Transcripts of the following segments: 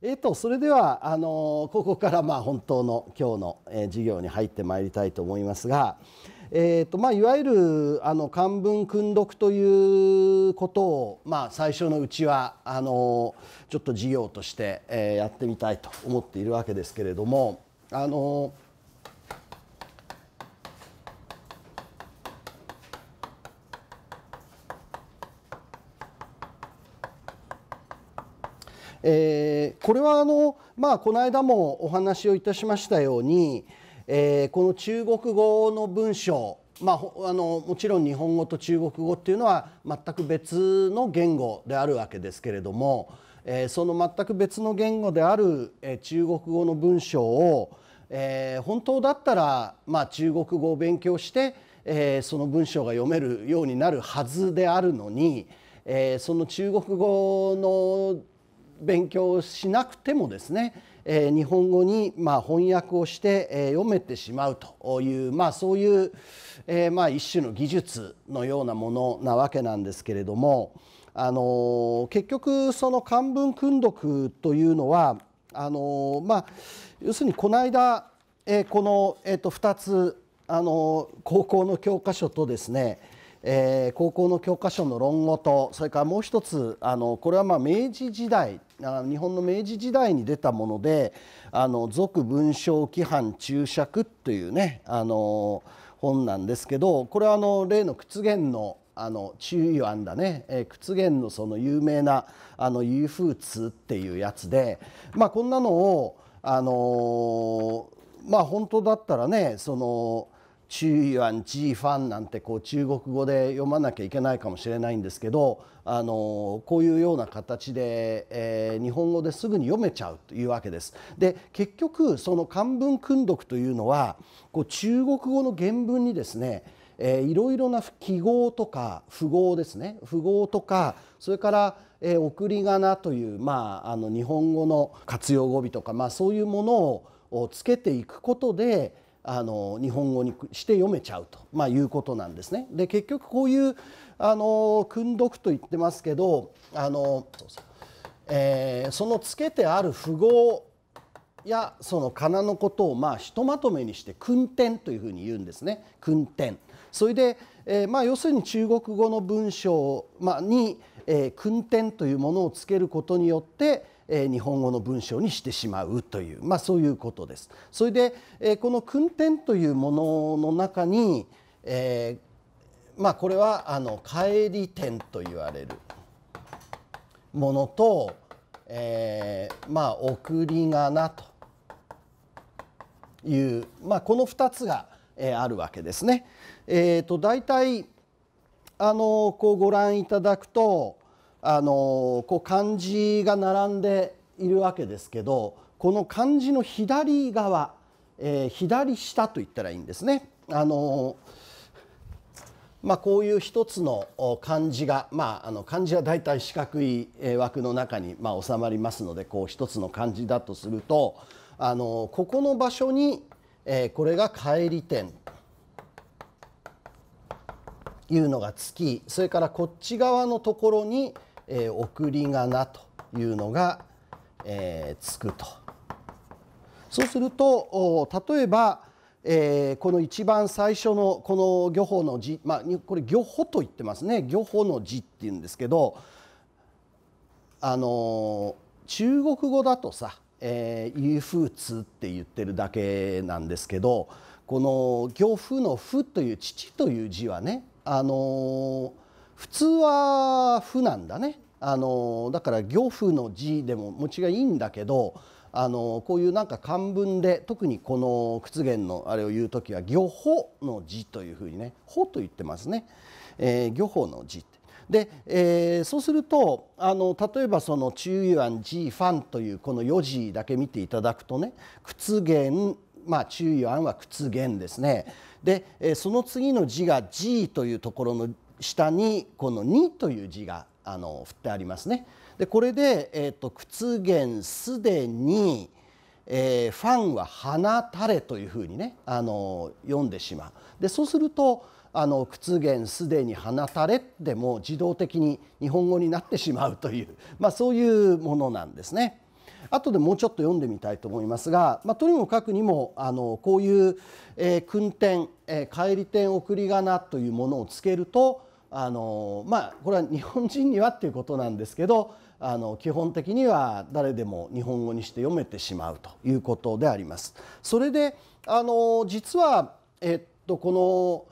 えっと、とそれではあのここからまあ本当の今日の、えー、授業に入ってまいりたいと思いますが、えーとまあ、いわゆるあの漢文訓読ということを、まあ、最初のうちはあのちょっと事業として、えー、やってみたいと思っているわけですけれどもあのえー、これはあの、まあ、この間もお話をいたしましたように、えー、この中国語の文章まあ、あのもちろん日本語と中国語っていうのは全く別の言語であるわけですけれども、えー、その全く別の言語である、えー、中国語の文章を、えー、本当だったら、まあ、中国語を勉強して、えー、その文章が読めるようになるはずであるのに、えー、その中国語の勉強をしなくてもですねえ日本語にま翻訳をして、え読めてしまうという、まあ、そういう、えま一種の技術のようなものなわけなんですけれどもあの結局その漢文訓読というのはあの、ま要するにこの間、えこの、えと2つあの高校の教科書とですねえー、高校の教科書の論語とそれからもう一つあのこれはまあ明治時代日本の明治時代に出たもので「あの俗文章規範注釈」というねあの本なんですけどこれはあの例の屈原のあの注意んだね、えー、屈原のその有名な「あの遊風通」っていうやつで、まあ、こんなのをあのー、まあ本当だったらねその中ユアンジーファンなんてこう中国語で読まなきゃいけないかもしれないんですけどあのこういうような形で、えー、日本語ですぐに読めちゃうというわけです。で結局その漢文訓読というのはこう中国語の原文にですねえいろいろな記号とか符号ですね符号とかそれから、えー、送り仮名という、まあ、あの日本語の活用語尾とか、まあ、そういうものをつけていくことであの日本語にして読めちゃうと、まあ、いうことなんですね。で結局こういうあの訓読と言ってますけどあの、えー、そのつけてある符号やその仮名のことをまあひとまとめにして訓点というふうに言うんですね訓典。それで、えー、まあ要するに中国語の文章、まあ、に、えー、訓点というものをつけることによって日本語の文章にしてしまうという、まあ、そういうことです。それでこの訓典というものの中に、えー、まあ、これはあの帰り点と言われるものと、えー、まあ、送り仮名という、まあ、この2つが、えあるわけですね。えーと大体あのこうご覧いただくとあのこう漢字が並んでいるわけですけどこの漢字の左側、えー、左下と言ったらいいんですね。あのまあ、こういう一つの漢字が、まあ、あの漢字は大体四角い枠の中に、まあ、収まりますのでこう一つの漢字だとするとあのここの場所に、えー、これが返り点いうのがつきそれからこっち側のところに「えー、送り仮名というのが、えー、つくと。そうすると例えば、えー、この一番最初のこの漁法の字、まあ、これ漁法と言ってますね漁法の字っていうんですけど、あのー、中国語だとさ「えー、ユフって言ってるだけなんですけどこの「漁夫の「夫」という「父」という字はね、あのー普通は「不」なんだね。あのだから漁夫」の字でも持ちがいいんだけどあのこういうなんか漢文で特にこの屈原のあれを言う時は漁法の字というふうにね「法」と言ってますね。えー、漁法の字で、えー、そうするとあの例えばその「中遊庵字ファン」というこの4字だけ見ていただくとね「屈原」まあ、中遊庵は屈原ですね。で、えー、その次の字が「G」というところの「下にこの「に」という字があの振ってありますね。でこれで、えーと、屈原すでに、えー、ファンは放たれというふうにねあの読んでしまう。でそうするとあの屈原すでに放たれでも自動的に日本語になってしまうという、まあ、そういうものなんですね。後でもうちょっと読んでみたいと思いますが、まあ、とにもかくにもあのこういう、えー、訓典、えー、返り点送り仮名というものをつけるとあのまあこれは日本人にはっていうことなんですけどあの基本的には誰でも日本語にして読めてしまうということであります。それであの実は、えっと、こ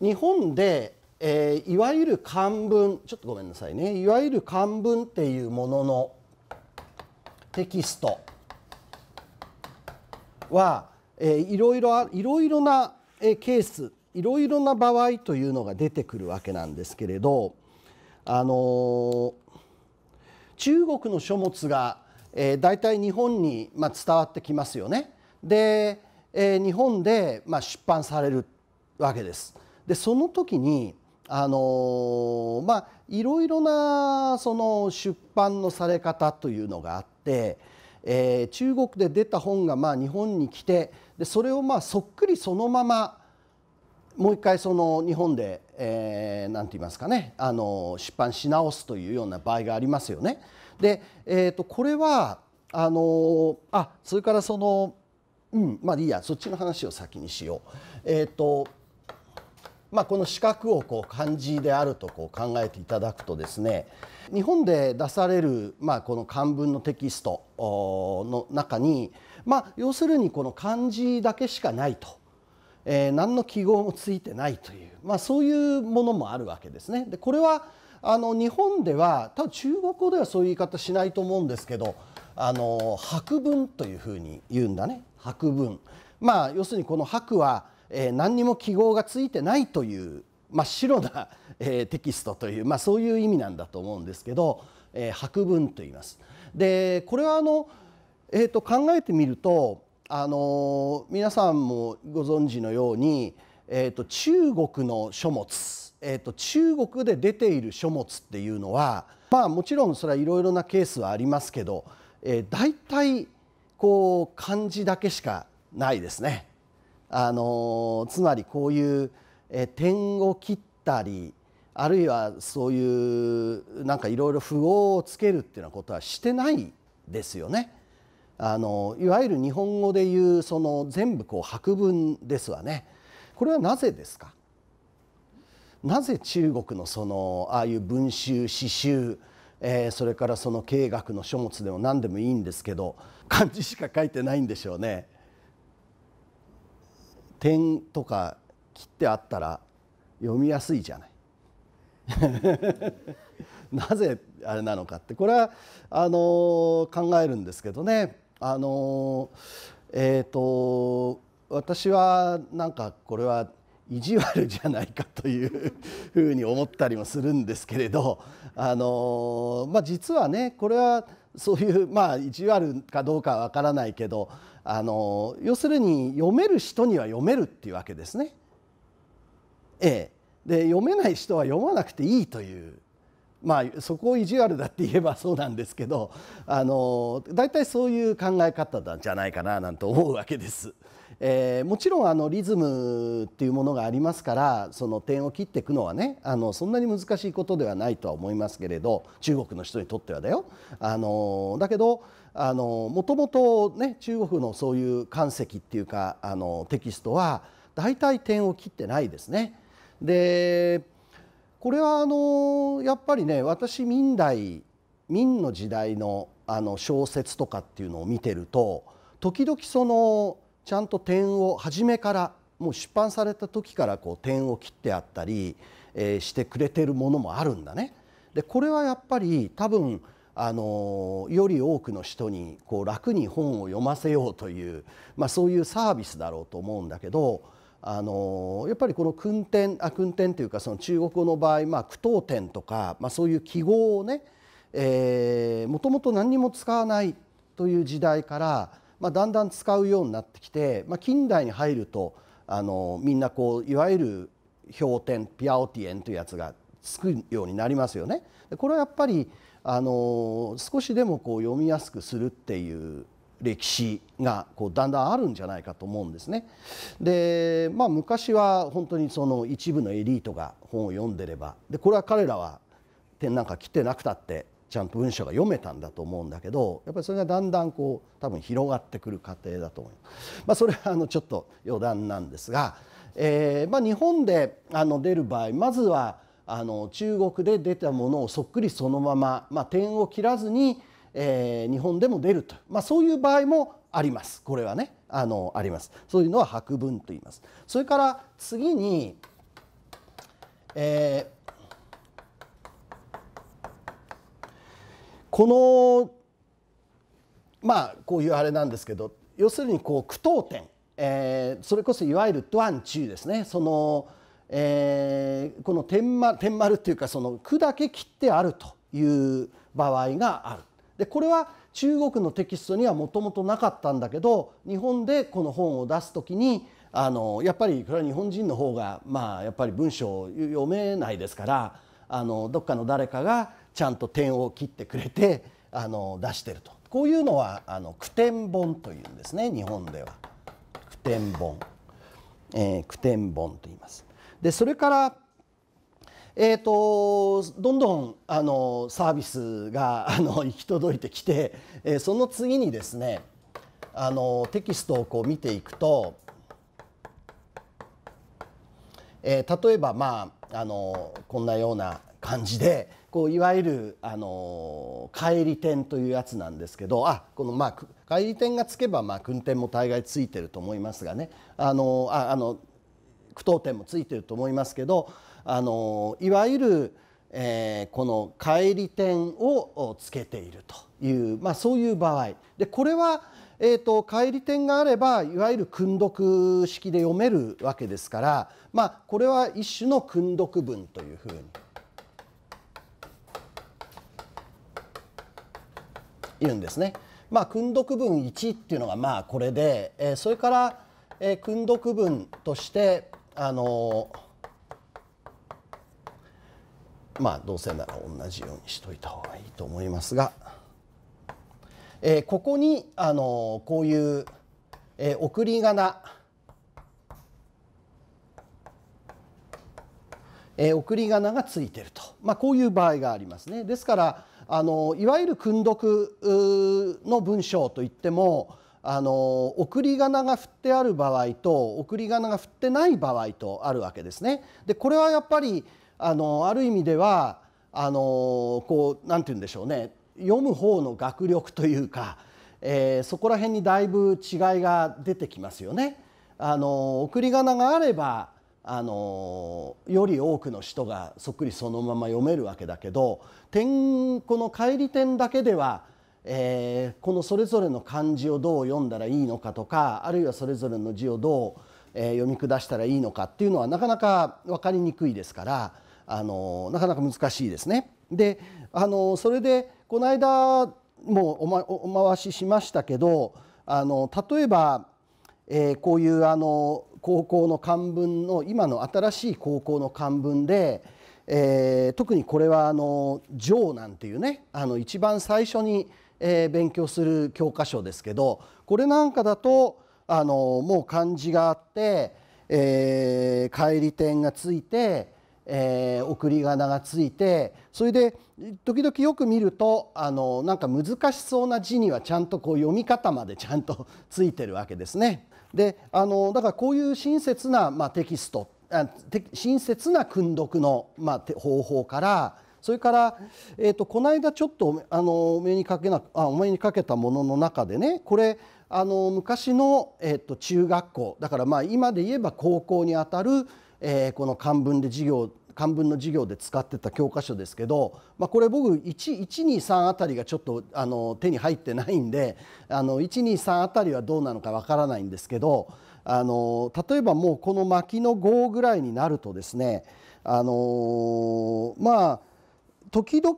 の日本で、えー、いわゆる漢文ちょっとごめんなさいねいわゆる漢文っていうもののテキストは、えー、いろいろいろいろなケースいろいろな場合というのが出てくるわけなんですけれどあの中国の書物が、えー、大体日本に、まあ、伝わってきますよね。で、えー、日本で、まあ、出版されるわけです。でその時にあのまあいろいろなその出版のされ方というのがあって、えー、中国で出た本がまあ日本に来てでそれをまあそっくりそのままもう一回その日本で何、えー、て言いますかねあの出版し直すというような場合がありますよね。で、えーと、これはあのあそれからそのうんまあいいやそっちの話を先にしよう。えーとまあ、この四角をこう漢字であるとこう考えていただくとですね日本で出される、まあ、この漢文のテキストの中に、まあ、要するにこの漢字だけしかないと。えー、何の記号もついてないという、まあ、そういうものもあるわけですね。でこれはあの日本では多分中国語ではそういう言い方しないと思うんですけどあの白文というふうに言うんだね白文。まあ要するにこの白は、えー、何にも記号がついてないという真っ白な、えー、テキストという、まあ、そういう意味なんだと思うんですけど、えー、白文と言います。でこれはあの、えーと考えてみるとあの皆さんもご存知のように、えーと、中国の書物、えーと、中国で出ている書物っていうのはまあもちろんそれはいろいろなケースはありますけど、えー、大体こう漢字だけしかないですね。あのつまりこういう、えー、点を切ったりあるいはそういうなんかいろいろ符号をつけるっていうようなことはしてないですよね。あのいわゆる日本語でいうその全部こう白文ですわねこれはなぜですかなぜ中国のそのああいう文集詩集、えー、それからその経学の書物でも何でもいいんですけど漢字しか書いてないんでしょうね。点とか切ってあったら読みやすいじゃない。なぜあれなのかってこれはあの考えるんですけどねあのえっ、ー、と私はなんかこれは意地悪じゃないかという ふうに思ったりもするんですけれどあの、まあ、実はねこれはそういうまあ意地悪かどうかはわからないけどあの要するに読める人には読めるっていうわけですね。ええ、で読めない人は読まなくていいというまあ、そこを意地悪だって言えばそうなんですけどあのたいそういう考え方なんじゃないかななんて思うわけです。えー、もちろんあのリズムっていうものがありますからその点を切っていくのはねあのそんなに難しいことではないとは思いますけれど中国の人にとってはだよ。あのだけどあのもともと、ね、中国のそういう漢石っていうかあのテキストは大体点を切ってないですね。でこれはあのやっぱりね私明代明の時代のあの小説とかっていうのを見てると時々そのちゃんと点を初めからもう出版された時からこう点を切ってあったり、えー、してくれてるものもあるんだね。でこれはやっぱり多分あのより多くの人にこう楽に本を読ませようという、まあ、そういうサービスだろうと思うんだけどあのやっぱりこの訓典あ訓典というかその中国語の場合、まあ、句読点とか、まあ、そういう記号をね、えもともと何にも使わないという時代から、まあ、だんだん使うようになってきて、まあ、近代に入るとあのみんなこういわゆる標点ピアオティエンというやつがつくようになりますよね。これはやっぱりあの少しでもこう読みやすくするっていう歴史がこうだんだんあるんじゃないかと思うんですね。でまあ昔は本当にその一部のエリートが本を読んでればでこれは彼らは点んか切来てなくたってちゃんと文章が読めたんだと思うんだけどやっぱりそれがだんだんこう多分広がってくる過程だと思います。まあ、それはあのちょっと余談なんですが、えーまあ、日本であの出る場合まずはあの中国で出たものをそっくりそのまま、まあ、点を切らずにえー、日本でも出ると、まあ、そういう場合もありますこれはねあのありますそういうのは博文と言いますそれから次に、えー、このまあこういうあれなんですけど要するにこう句読点、えー、それこそいわゆる「ドアンチュー」ですねその、えー、この点丸点丸っていうかその句だけ切ってあるという場合がある。でこれは中国のテキストにはもともとなかったんだけど日本でこの本を出す時にあのやっぱりこれは日本人の方がまあやっぱり文章を読めないですからあのどっかの誰かがちゃんと点を切ってくれてあの出してるとこういうのはあの句点本というんですね日本では句点本、えー、句点本と言います。でそれからえーと、どんどんあのサービスが あの行き届いてきて、えー、その次にですねあのテキストをこう見ていくと、えー、例えば、まあ、あのこんなような感じでこういわゆるあの帰り点というやつなんですけどあこのまあ帰り点がつけばまあ訓点も大概ついてると思いますがねあのああの句読点もついてると思いますけどあのいわゆる、えー、この返り点をつけているという、まあ、そういう場合でこれは、えーと、返り点があればいわゆる訓読式で読めるわけですから、まあ、これは一種の訓読文というふうに言うんですね。まあ、訓読文1っていうのがまあこれで、えー、それから、えー、訓読文としてあのーまあどうせなら同じようにしといた方がいいと思いますが、えー、ここにあのこういう、えー、送り仮名えー、送り仮名がついてると、まあ、こういう場合がありますね。ですからあのいわゆる訓読の文章といってもあの送り仮名が振ってある場合と送り仮名が振ってない場合とあるわけですね。でこれはやっぱりあのある意味ではあのこう何て言うんでしょうね読む方の学力というか、えー、そこら辺にだいぶ違いが出てきますよね。あの送り仮名があればあのより多くの人がそっくりそのまま読めるわけだけど点この返り点だけでは、えー、このそれぞれの漢字をどう読んだらいいのかとかあるいはそれぞれの字をどう、えー、読み下したらいいのかっていうのはなかなか分かりにくいですから。あのなかなか難しいですね。であのそれでこの間もうお,、ま、お回ししましたけどあの例えば、えー、こういうあの高校の漢文の今の新しい高校の漢文で、えー、特にこれはあの「上」なんていうねあの一番最初に、えー、勉強する教科書ですけどこれなんかだとあのもう漢字があって、えー、帰り点がついてえー、送り仮名がついてそれで時々よく見るとあのなんか難しそうな字にはちゃんとこう読み方までちゃんとついてるわけですね。であのだからこういう親切な、まあ、テキスト親切な訓読の、まあ、方法からそれから、えーと、この間ちょっとあのお目にかけなあお目にかけたものの中でねこれあの昔の、えーと中学校だからまあ今で言えば高校にあたるえー、この漢文で授業漢文の授業で使ってた教科書ですけど、まあ、これ僕123あたりがちょっとあの手に入ってないんで123あたりはどうなのかわからないんですけどあの例えばもうこのきの5ぐらいになるとですねあのまあ時々、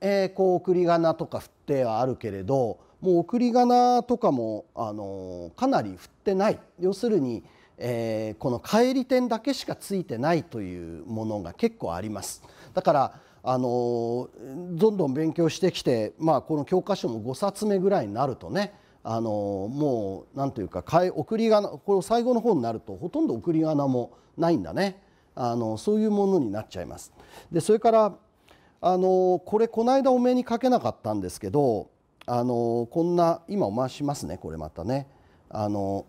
えー、こう送り仮名とか振ってはあるけれどもう送り仮名とかもあのかなり振ってない要するにえー、この帰り点だけしかついてないというものが結構あります。だからあのどんどん勉強してきて、まあ、この教科書も5冊目ぐらいになるとねあのもう何というか送り仮名これ最後の方になるとほとんど送り仮名もないんだねあのそういうものになっちゃいます。でそれからあのこれこの間お目にかけなかったんですけどあのこんな今お回しますねこれまたね。あの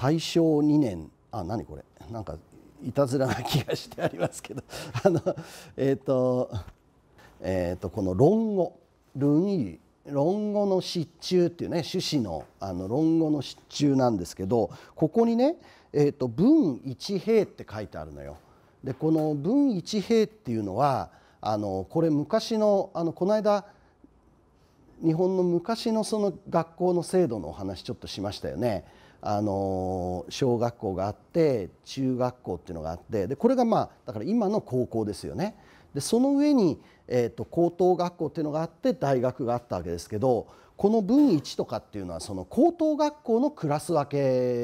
大正2年あ何これなんかいたずらな気がしてありますけど あのえっ、ー、と,、えーと、この論語論論語の失中っていうね趣旨のあの論語の失中なんですけどここにね、えーと、文一兵って書いてあるのよ。でこの文一兵っていうのはあのこれ昔のあのこの間日本の昔のその学校の制度のお話ちょっとしましたよね。あの小学校があって中学校っていうのがあってでこれがまあだから今の高校ですよね。でその上に、えーと、高等学校っていうのがあって大学があったわけですけどこの分1とかっていうのはその高等学校のクラス分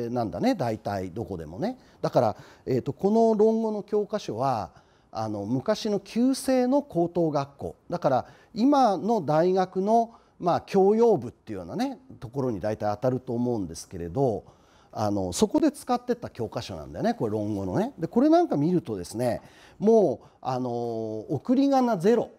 けなんだね大体どこでもね。だから、えーと、とこの論語の教科書はあの昔の旧制の高等学校だから今の大学のまあ、教養部っていうようなねところに大体当たると思うんですけれどあのそこで使ってた教科書なんだよねこれ論語のね。でこれなんか見るとですねもうあの送り仮名ゼロ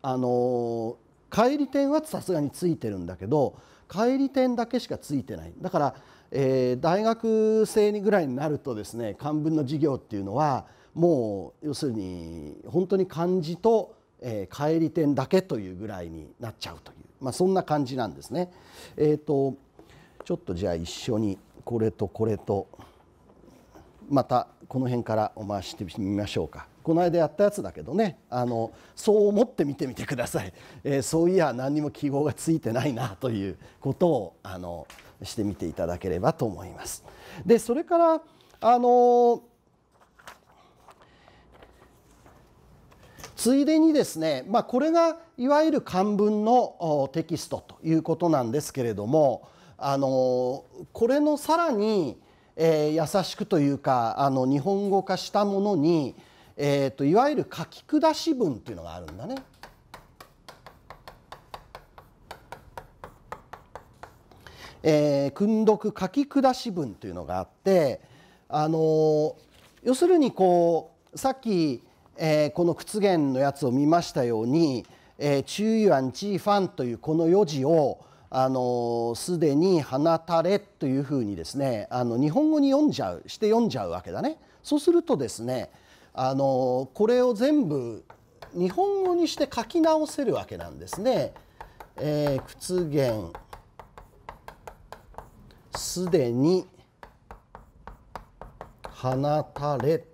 あの帰り点はさすがについてるんだけど帰り点だけしかついてない。だからえー、大学生にぐらいになるとですね漢文の授業っていうのはもう要するに本当に漢字とえー、帰り店だけというぐらいになっちゃうという、まあ、そんな感じなんですね。えーと、とちょっとじゃあ一緒にこれとこれとまたこの辺からお回ししてみましょうか。この間やったやつだけどねあのそう思って見てみてください、えー、そういや何にも記号がついてないなということをあのしてみていただければと思います。でそれからあのーついでにですね、まあ、これがいわゆる漢文のテキストということなんですけれどもあのこれのさらに、えー、優しくというかあの日本語化したものに、えーと、いわゆる書き下し文っていうのがあるんだね。えー、訓読書き下し文というのがあって、あの要するにこうさっきえー、この屈原のやつを見ましたように「えー、中意案チーファン」というこの4字をあのすでに放たれというふうにですねあの日本語に読んじゃうして読んじゃうわけだね。そうするとですねあのこれを全部日本語にして書き直せるわけなんですね。えー、屈原すでに放たれ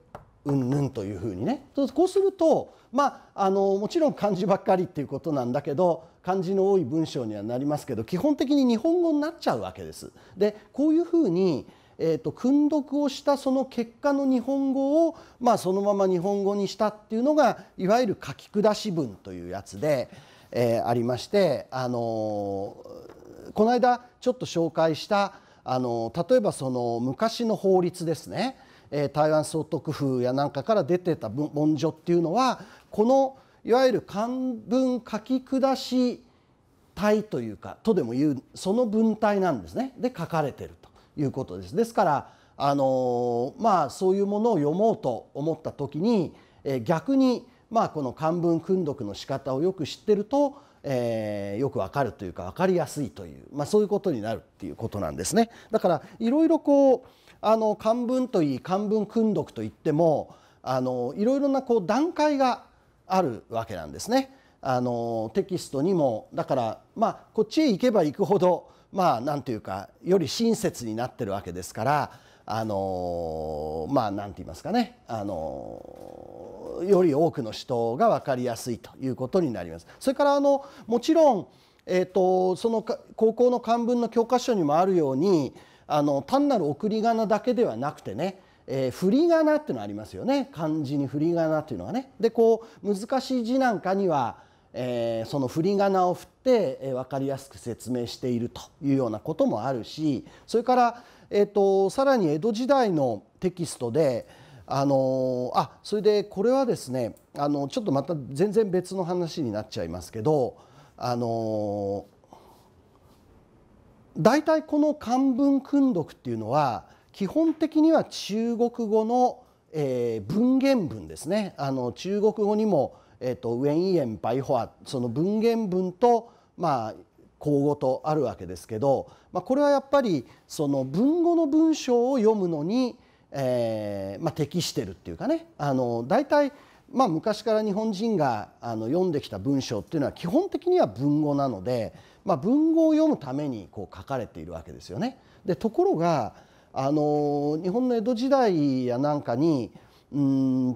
うんぬんというふうにねこうすると、まあ、あのもちろん漢字ばっかりっていうことなんだけど漢字の多い文章にはなりますけど基本的に日本語になっちゃうわけです。でこういうふうにえーと、訓読をしたその結果の日本語を、まあ、そのまま日本語にしたっていうのがいわゆる書き下し文というやつで、えー、ありまして、あのー、この間ちょっと紹介した、あのー、例えばその昔の法律ですねえ台湾総督府やなんかから出てた文書っていうのはこのいわゆる漢文書き下し体というかとでも言うその文体なんですねで書かれてるということです。ですからあのまあそういうものを読もうと思った時に、え逆にまあこの漢文訓読の仕方をよく知ってるとえー、よくわかるというか分かりやすいという、まあ、そういうことになるっていうことなんですね。だからいろろこうあの漢文といい漢文訓読といってもあのいろいろなこう段階があるわけなんですね。あのテキストにもだからまあこっちへ行けば行くほどまあ何ていうかより親切になってるわけですからあのまあ何て言いますかねあのより多くの人が分かりやすいということになります。それからあのもちろんえーと、とその高校の漢文の教科書にもあるようにあの単なる送り仮名だけではなくてね、えー、振り仮名っていうのありますよね漢字に振り仮名っていうのはね。でこう難しい字なんかには、えー、その振り仮名を振って、えー、分かりやすく説明しているというようなこともあるしそれから、えーと、さらに江戸時代のテキストであのー、あそれでこれはですねあのちょっとまた全然別の話になっちゃいますけどあの大体この漢文訓読っていうのは基本的には中国語の、えー、文言文ですねあの中国語にも、えーと、ウェンイエン・バイホアその文言文とまあ口語とあるわけですけど、まあ、これはやっぱりその文語の文章を読むのに、えーまあ、適してるっていうかねあの大体まあ昔から日本人があの読んできた文章っていうのは基本的には文語なので。まあ、文豪を読むためにこう書かれているわけですよね。でところがあの日本の江戸時代やなんかにうん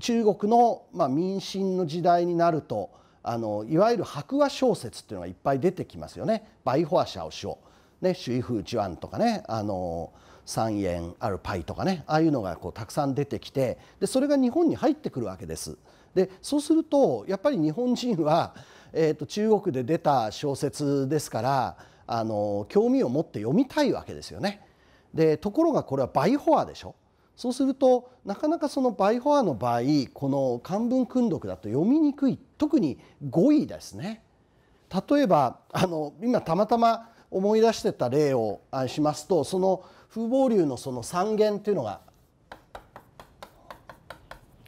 中国の、まあ、民進の時代になるとあのいわゆる白話小説っていうのがいっぱい出てきますよね。バイホアシャオシオ、ね、シュイフーチュアンとかねあの三円あるパイとかねああいうのがこうたくさん出てきてでそれが日本に入ってくるわけです。でそうするとやっぱり日本人はえーと、中国で出た小説ですからあの興味を持って読みたいわけですよね。でところがこれはバイホアでしょそうするとなかなかそのバイホアの場合この漢文訓読だと読みにくい特に語彙ですね。例えばあの今たまたま思い出してた例をしますとその風貌流のその三元っていうのが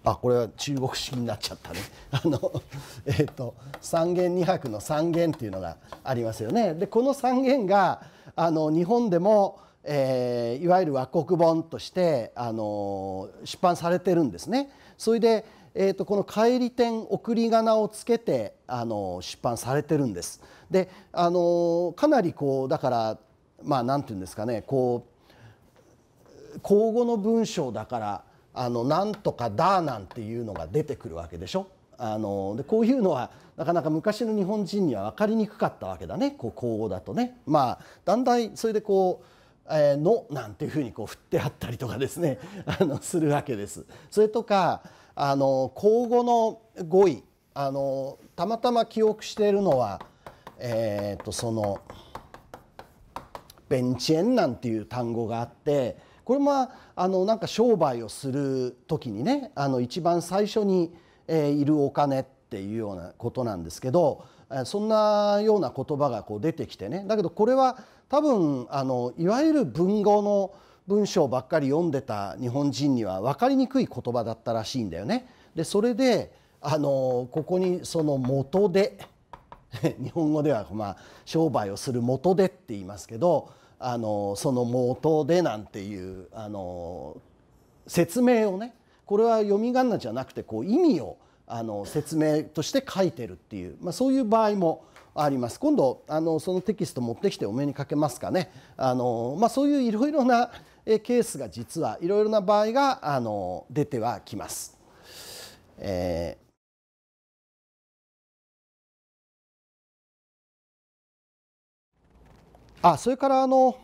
あこれは中国式になっちゃったね あの、えーと、三元二拍の三元っていうのがありますよね。でこの三元があの日本でも、えー、いわゆる和国本としてあの出版されてるんですね。それで、えーと、この返り点送り仮名をつけてあの出版されてるんです。であのかなりこうだからまあ何て言うんですかねこう口語の文章だから。あのなんとかだなんていうのが出てくるわけでしょ。あのでこういうのはなかなか昔の日本人には分かりにくかったわけだねこう口語だとね。まあ、だんだんそれでこうえー、のなんていうふうにこう振ってあったりとかですね あのするわけです。それとかあの口語の語彙あのたまたま記憶しているのは、えーと、その「ベンチェン」なんていう単語があってこれもあのなんか商売をする時にねあの一番最初に、えいるお金っていうようなことなんですけどそんなような言葉がこう出てきてねだけどこれは多分あのいわゆる文豪の文章ばっかり読んでた日本人には分かりにくい言葉だったらしいんだよね。でそれであのここにその元で 日本語ではまあ商売をする元でって言いますけどあのその元でなんていうあの説明をねこれは読み仮名じゃなくてこう意味をあの説明として書いてるっていう、まあ、そういう場合もあります今度あのそのテキスト持ってきてお目にかけますかねあの、まあ、そういういろいろなケースが実はいろいろな場合があの出てはきます。えーあそれからあの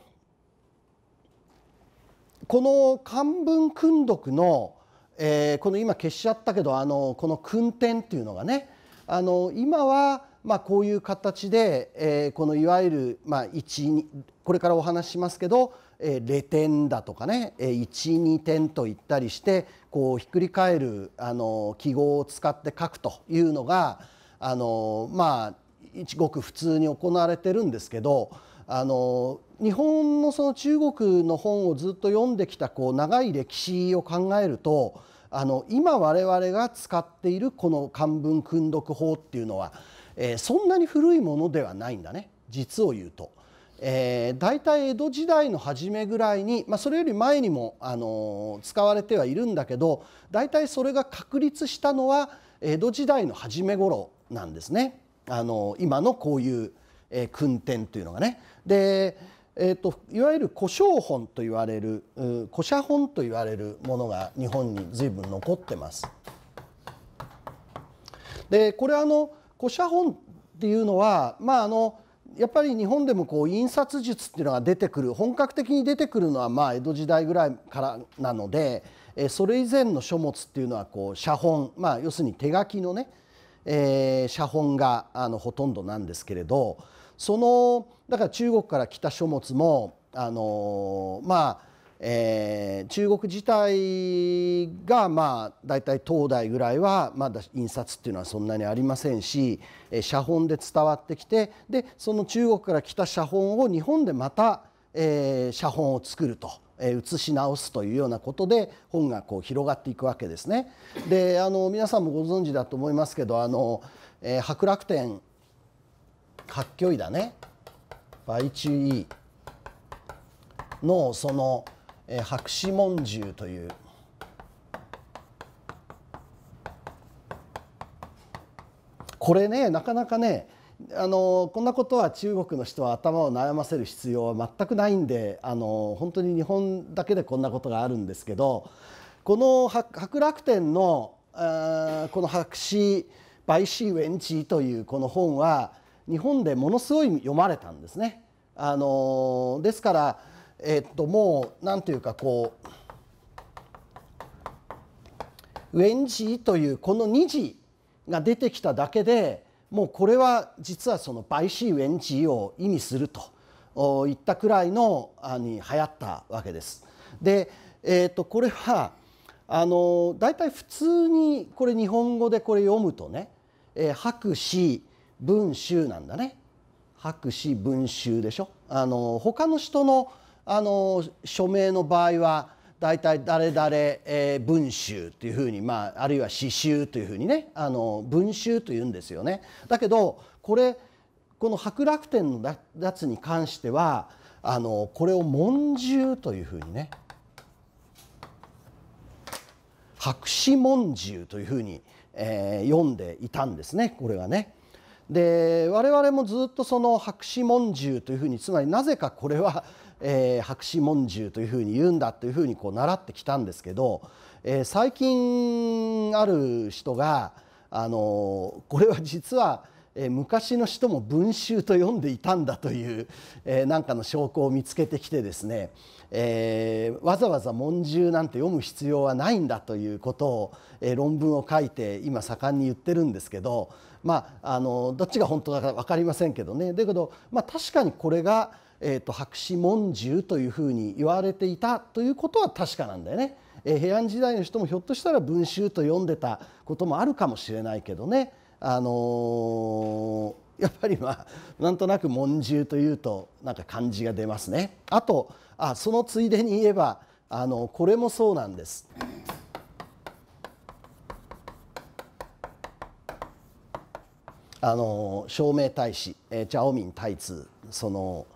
この漢文訓読の、えー、この今消しちゃったけどあのこの訓点っていうのがねあの今はまあこういう形で、えー、このいわゆる、まあ、これからお話ししますけどえー、レ点だとかね、えー、12点といったりしてこうひっくり返るあの記号を使って書くというのがあのまあごく普通に行われてるんですけどあの日本のその中国の本をずっと読んできたこう長い歴史を考えるとあの今我々が使っているこの漢文訓読法っていうのは、えー、そんなに古いものではないんだね実を言うと。えー、大体江戸時代の初めぐらいに、まあ、それより前にも、あのー、使われてはいるんだけど大体それが確立したのは江戸時代の初め頃なんですね。あのー、今のこういうえー、訓典というのがねで、えーと、いわゆる古書本と言われる古写本と言われるものが日本に随分残ってます。でこれあの古写本っていうのはまああのやっぱり日本でもこう印刷術っていうのが出てくる本格的に出てくるのはまあ江戸時代ぐらいからなのでそれ以前の書物っていうのはこう写本まあ要するに手書きのねえー、写本があのほとんどなんですけれどそのだから中国から来た書物もあのまあえー、中国自体がまあ大体当代ぐらいはまだ印刷っていうのはそんなにありませんし、えー、写本で伝わってきてでその中国から来た写本を日本でまた、えー、写本を作ると。え写し直すというようなことで本がこう広がっていくわけですね。であの皆さんもご存知だと思いますけどあの、えー、白楽天かっきょいだね中のその、え白紙文獣というこれねなかなかねあのこんなことは中国の人は頭を悩ませる必要は全くないんであの本当に日本だけでこんなことがあるんですけどこの白楽天のあこの白紙「バイシー・ウェンチー」というこの本は日本でものすごい読まれたんですね。あのー、ですから、えー、っともう何ていうかこう「ウェンジー」というこの2字が出てきただけでもうこれは実はその「バイシーウェンジー」を意味するといったくらいのあに流行ったわけです。で、えー、っとこれはあのー、大体普通にこれ日本語でこれ読むとね「えー、白紙」文集なんだね博士文集でしょあの他の人のあの署名の場合は大体誰々、えー、文集というふうに、まあ、あるいは詩集というふうにねあの文集というんですよね。だけどこれこの博楽天のやつに関してはあのこれを文集というふうにね博士文集というふうに、えー、読んでいたんですねこれはね。で我々もずっとその白紙文獣というふうにつまりなぜかこれは、えー、白紙文獣というふうに言うんだというふうにこう習ってきたんですけど、えー、最近ある人が、あのこれは実は、えー、昔の人も文集と読んでいたんだという、えー、かの証拠を見つけてきてですね、えー、わざわざ文集なんて読む必要はないんだということを、えー、論文を書いて今盛んに言ってるんですけどまあ、あのどっちが本当だか分かりませんけどねだけど、まあ、確かにこれが、えーと、白紙文獣というふうに言われていたということは確かなんだよね。えー、平安時代の人もひょっとしたら文集と読んでたこともあるかもしれないけどね、あのー、やっぱりまあなんとなく文獣というとなんか漢字が出ますね。あとあそのついでに言えばあのこれもそうなんです。あの照明大使、えー、ャオミン太子その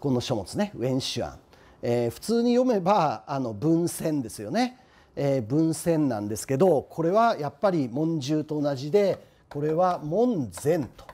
この書物ねウェンシュアン、えー、普通に読めばあの文献ですよね、えー、文献なんですけどこれはやっぱり文獣と同じでこれは門前と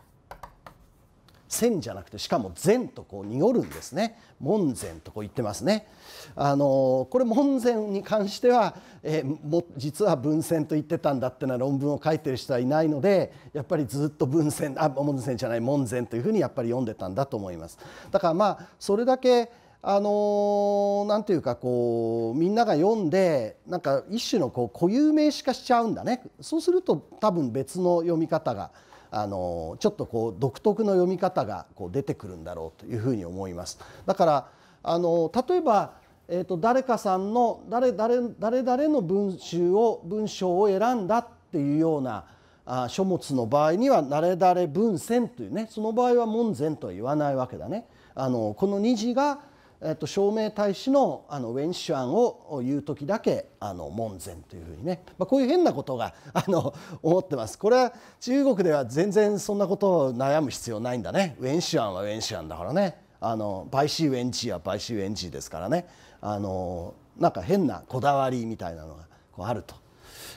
千じゃなくてしかも善とこう濁るんですね門前とこう言ってますねあのこれ門前に関しては、えも実は文線と言ってたんだってな論文を書いてる人はいないのでやっぱりずっと文線あ門前じゃない門前というふうにやっぱり読んでたんだと思いますだからまあそれだけあのなんていうかこうみんなが読んでなんか一種のこう固有名詞化しちゃうんだねそうすると多分別の読み方が。あのちょっとこう独特の読み方がこう出てくるんだろうというふうに思います。だからあの例えばえーと、誰かさんの誰誰誰々の文集を文章を選んだっていうようなあ書物の場合には「誰々文選」というねその場合は「門前」とは言わないわけだね。あのこの2がえっと、証明大使のあのウェンシュアンを言う時だけあの門前というふうにね、まあ、こういう変なことが あの思ってますこれは中国では全然そんなことを悩む必要ないんだねウェンシュアンはウェンシュアンだからねあのバイシーウェンチーはバイシーウェンチーですからねあのなんか変なこだわりみたいなのがこうあると。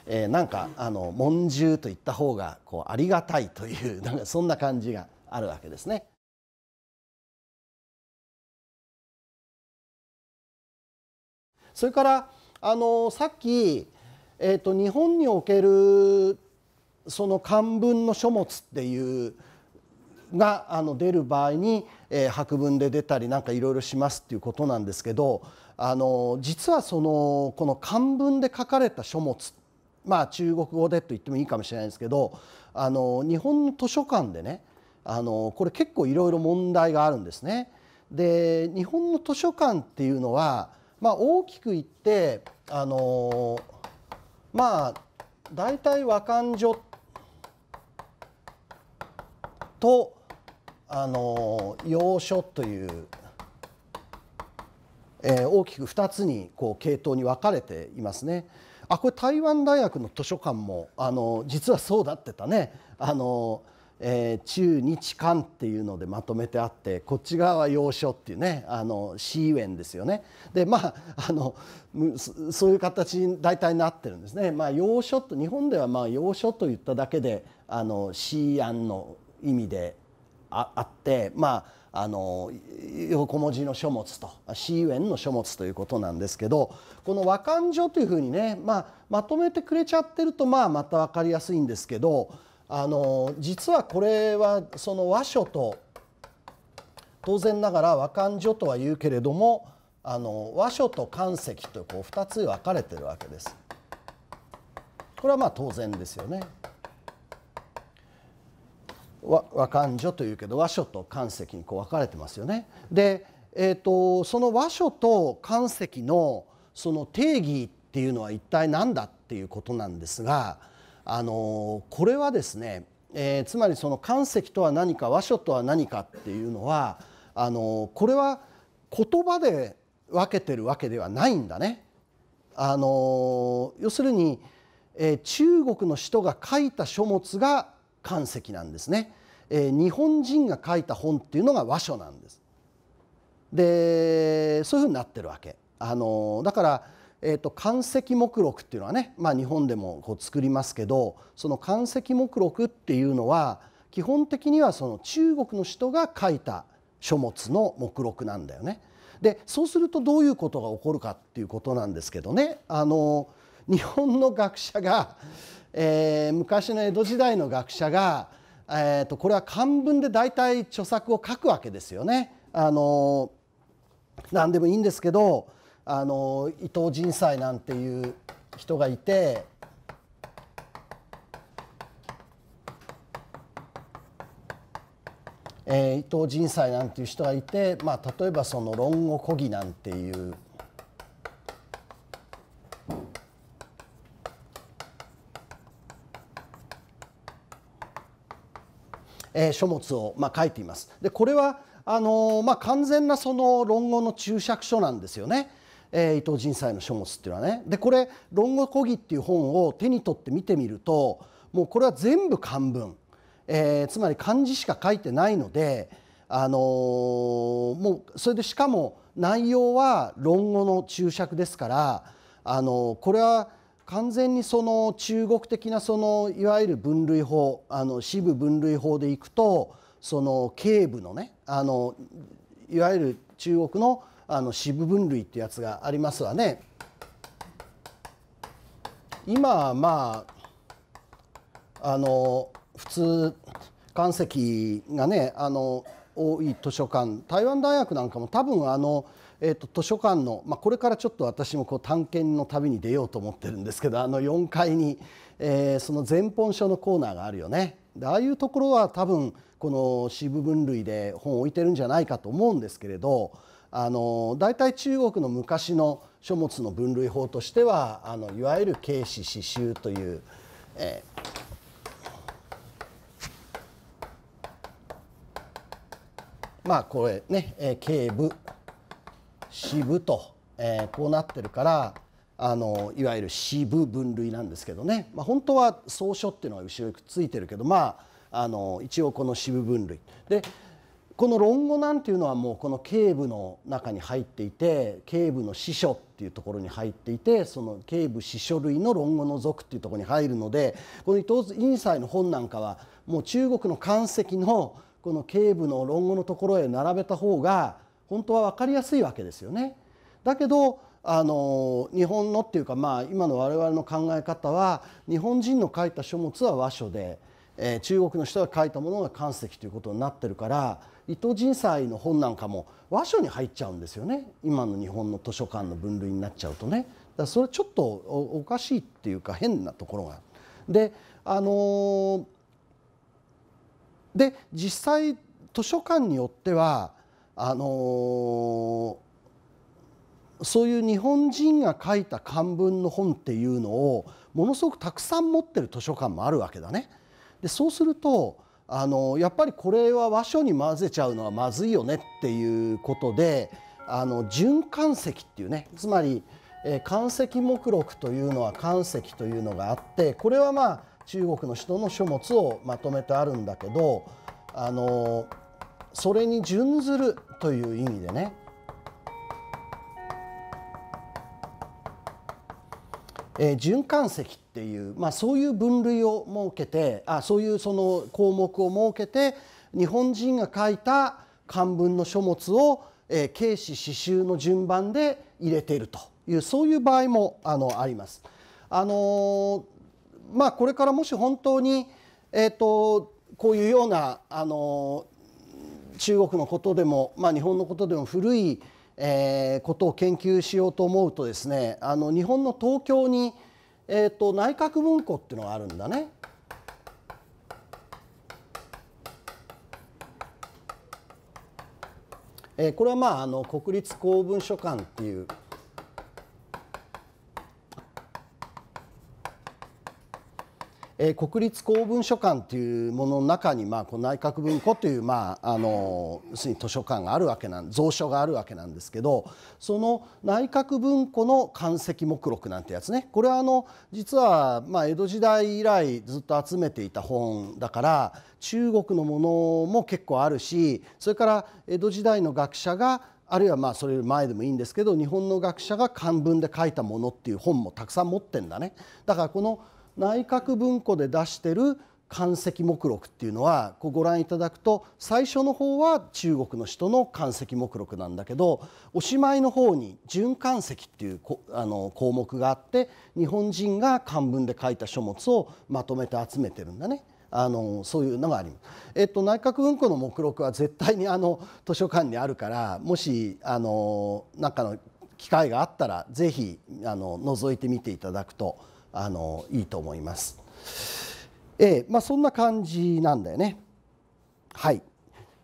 えー、なんかあの「文獣」と言った方がこうありがたいというなんかそんな感じがあるわけですね。それからあのさっき、えーと、日本におけるその漢文の書物っていうがあの出る場合に、えー、博文で出たりなんかいろいろしますっていうことなんですけどあの実はそのこの漢文で書かれた書物まあ中国語でと言ってもいいかもしれないですけどあの日本の図書館でねあのこれ結構いろいろ問題があるんですね。で日本の図書館っていうのはまあ、大きく言ってあのまあ大体和漢所とあの要所という、えー、大きく2つにこう系統に分かれていますね。あこれ台湾大学の図書館もあの実はそうだってたね。あのえー、中日韓っていうのでまとめてあってこっち側は洋書っていうねあのシーウェンですよねでまああのそういう形に大体なってるんですね。まあ、要所と日本ではまあ洋書と言っただけであのシーアンの意味でああってまああの横文字の書物とシーウェンの書物ということなんですけどこの和漢書というふうにね、まあ、まとめてくれちゃってると、まあ、また分かりやすいんですけどあの実はこれはその和書と当然ながら和漢書とは言うけれどもあの和書と漢石とこう2つ分かれてるわけです。これはまあ当然ですよね。和漢書というけど和書と漢石にこう分かれてますよね。で、えーと、とその和書と漢石のその定義っていうのは一体何だっていうことなんですが。あのこれはですね、えー、つまりその漢石とは何か和書とは何かっていうのはあのこれは言葉で分けてるわけではないんだね。あの要するに、えー、中国の人が書いた書物が漢石なんですね、えー、日本人が書いた本っていうのが和書なんです。でそういうふうになってるわけ。あのだからえーと、と漢石目録っていうのはね、まあ、日本でもこう作りますけどその漢石目録っていうのは基本的にはその中国の人が書いた書物の目録なんだよね。でそうするとどういうことが起こるかっていうことなんですけどねあの日本の学者が、えー、昔の江戸時代の学者が、えーと、とこれは漢文で大体著作を書くわけですよね。あの何でもいいんですけどあの伊藤仁斎なんていう人がいてえー、伊藤仁斎なんていう人がいて、まあ、例えばその「論語古義」なんていうえ書物を、まあ、書いています。でこれはあのまあ、完全なその論語の注釈書なんですよね。えー、伊藤仁斎の書物っていうのはねでこれ「論語古義」っていう本を手に取って見てみるともうこれは全部漢文、えー、つまり漢字しか書いてないので、あのー、もうそれでしかも内容は論語の注釈ですから、あのー、これは完全にその中国的なそのいわゆる分類法あの支部分類法でいくとその警部のねあのいわゆる中国のあの四部分類ってやつがありますわね。今まああの普通岩石がねあの多い図書館台湾大学なんかも多分あの、えーと、図書館の、まあ、これからちょっと私もこう探検の旅に出ようと思ってるんですけどあの4階に、えー、その前本書のコーナーがあるよね。でああいうところは多分この四部分類で本を置いてるんじゃないかと思うんですけれどあの大体中国の昔の書物の分類法としてはあのいわゆる軽視詩集という、えーまあこれね、え部支部と、えこうなってるからあのいわゆる支部分類なんですけどね、まあ、本当は草書っていうのが後ろにくっついてるけどまああの一応この支部分類でこの論語なんていうのはもうこの警部の中に入っていて警部の司書っていうところに入っていてその警部司書類の論語の族っていうところに入るのでこの伊藤院斎の本なんかはもう中国の漢石のこの警部の論語のところへ並べた方が本当は分かりやすいわけですよね。だけどあの日本のっていうか、まあ、今の我々の考え方は日本人の書いた書物は和書で、え中国の人が書いたものが漢石ということになってるから。伊藤仁斎の本なんかも和書に入っちゃうんですよね今の日本の図書館の分類になっちゃうとねだそれちょっとおかしいっていうか変なところがであのー、で実際図書館によってはあのー、そういう日本人が書いた漢文の本っていうのをものすごくたくさん持ってる図書館もあるわけだね。でそうするとあのやっぱりこれは和書に混ぜちゃうのはまずいよねっていうことであの循環石っていうねつまり、え漢石目録というのは漢石というのがあってこれはまあ中国の人の書物をまとめてあるんだけどあのそれに準ずるという意味でねえー、循環石っていう、まあ、そういう分類を設けてあそういうその項目を設けて日本人が書いた漢文の書物を、え軽視刺繍の順番で入れているというそういう場合もあのあります。あのー、まあ、これからもし本当に、えーと、とこういうようなあの中国のことでも、まあ、日本のことでも古いえー、ことを研究しようと思うとですねあの日本の東京に、えーと、内閣文庫っていうのがあるんだね。えー、これはまああの国立公文書館っていうえー、国立公文書館というものの中に、まあ、この内閣文庫という、まあ、あの図書館があるわけなん蔵書があるわけなんですけどその内閣文庫の漢石目録なんてやつねこれはあの実は、まあ、江戸時代以来ずっと集めていた本だから中国のものも結構あるしそれから江戸時代の学者があるいはまあそれより前でもいいんですけど日本の学者が漢文で書いたものっていう本もたくさん持ってんだねだからこの内閣文庫で出してる漢籍目録っていうのはご覧いただくと最初の方は中国の人の漢籍目録なんだけどおしまいの方に準漢籍」っていうあの項目があって日本人が漢文で書いた書物をまとめて集めてるんだね。あのそういうのがあります。えっと内閣文庫の目録は絶対にあの図書館にあるからもしあのなんかの機会があったらぜひあの覗いてみていただくと。あのいいと思います。えー、まあ、そんな感じなんだよね。はい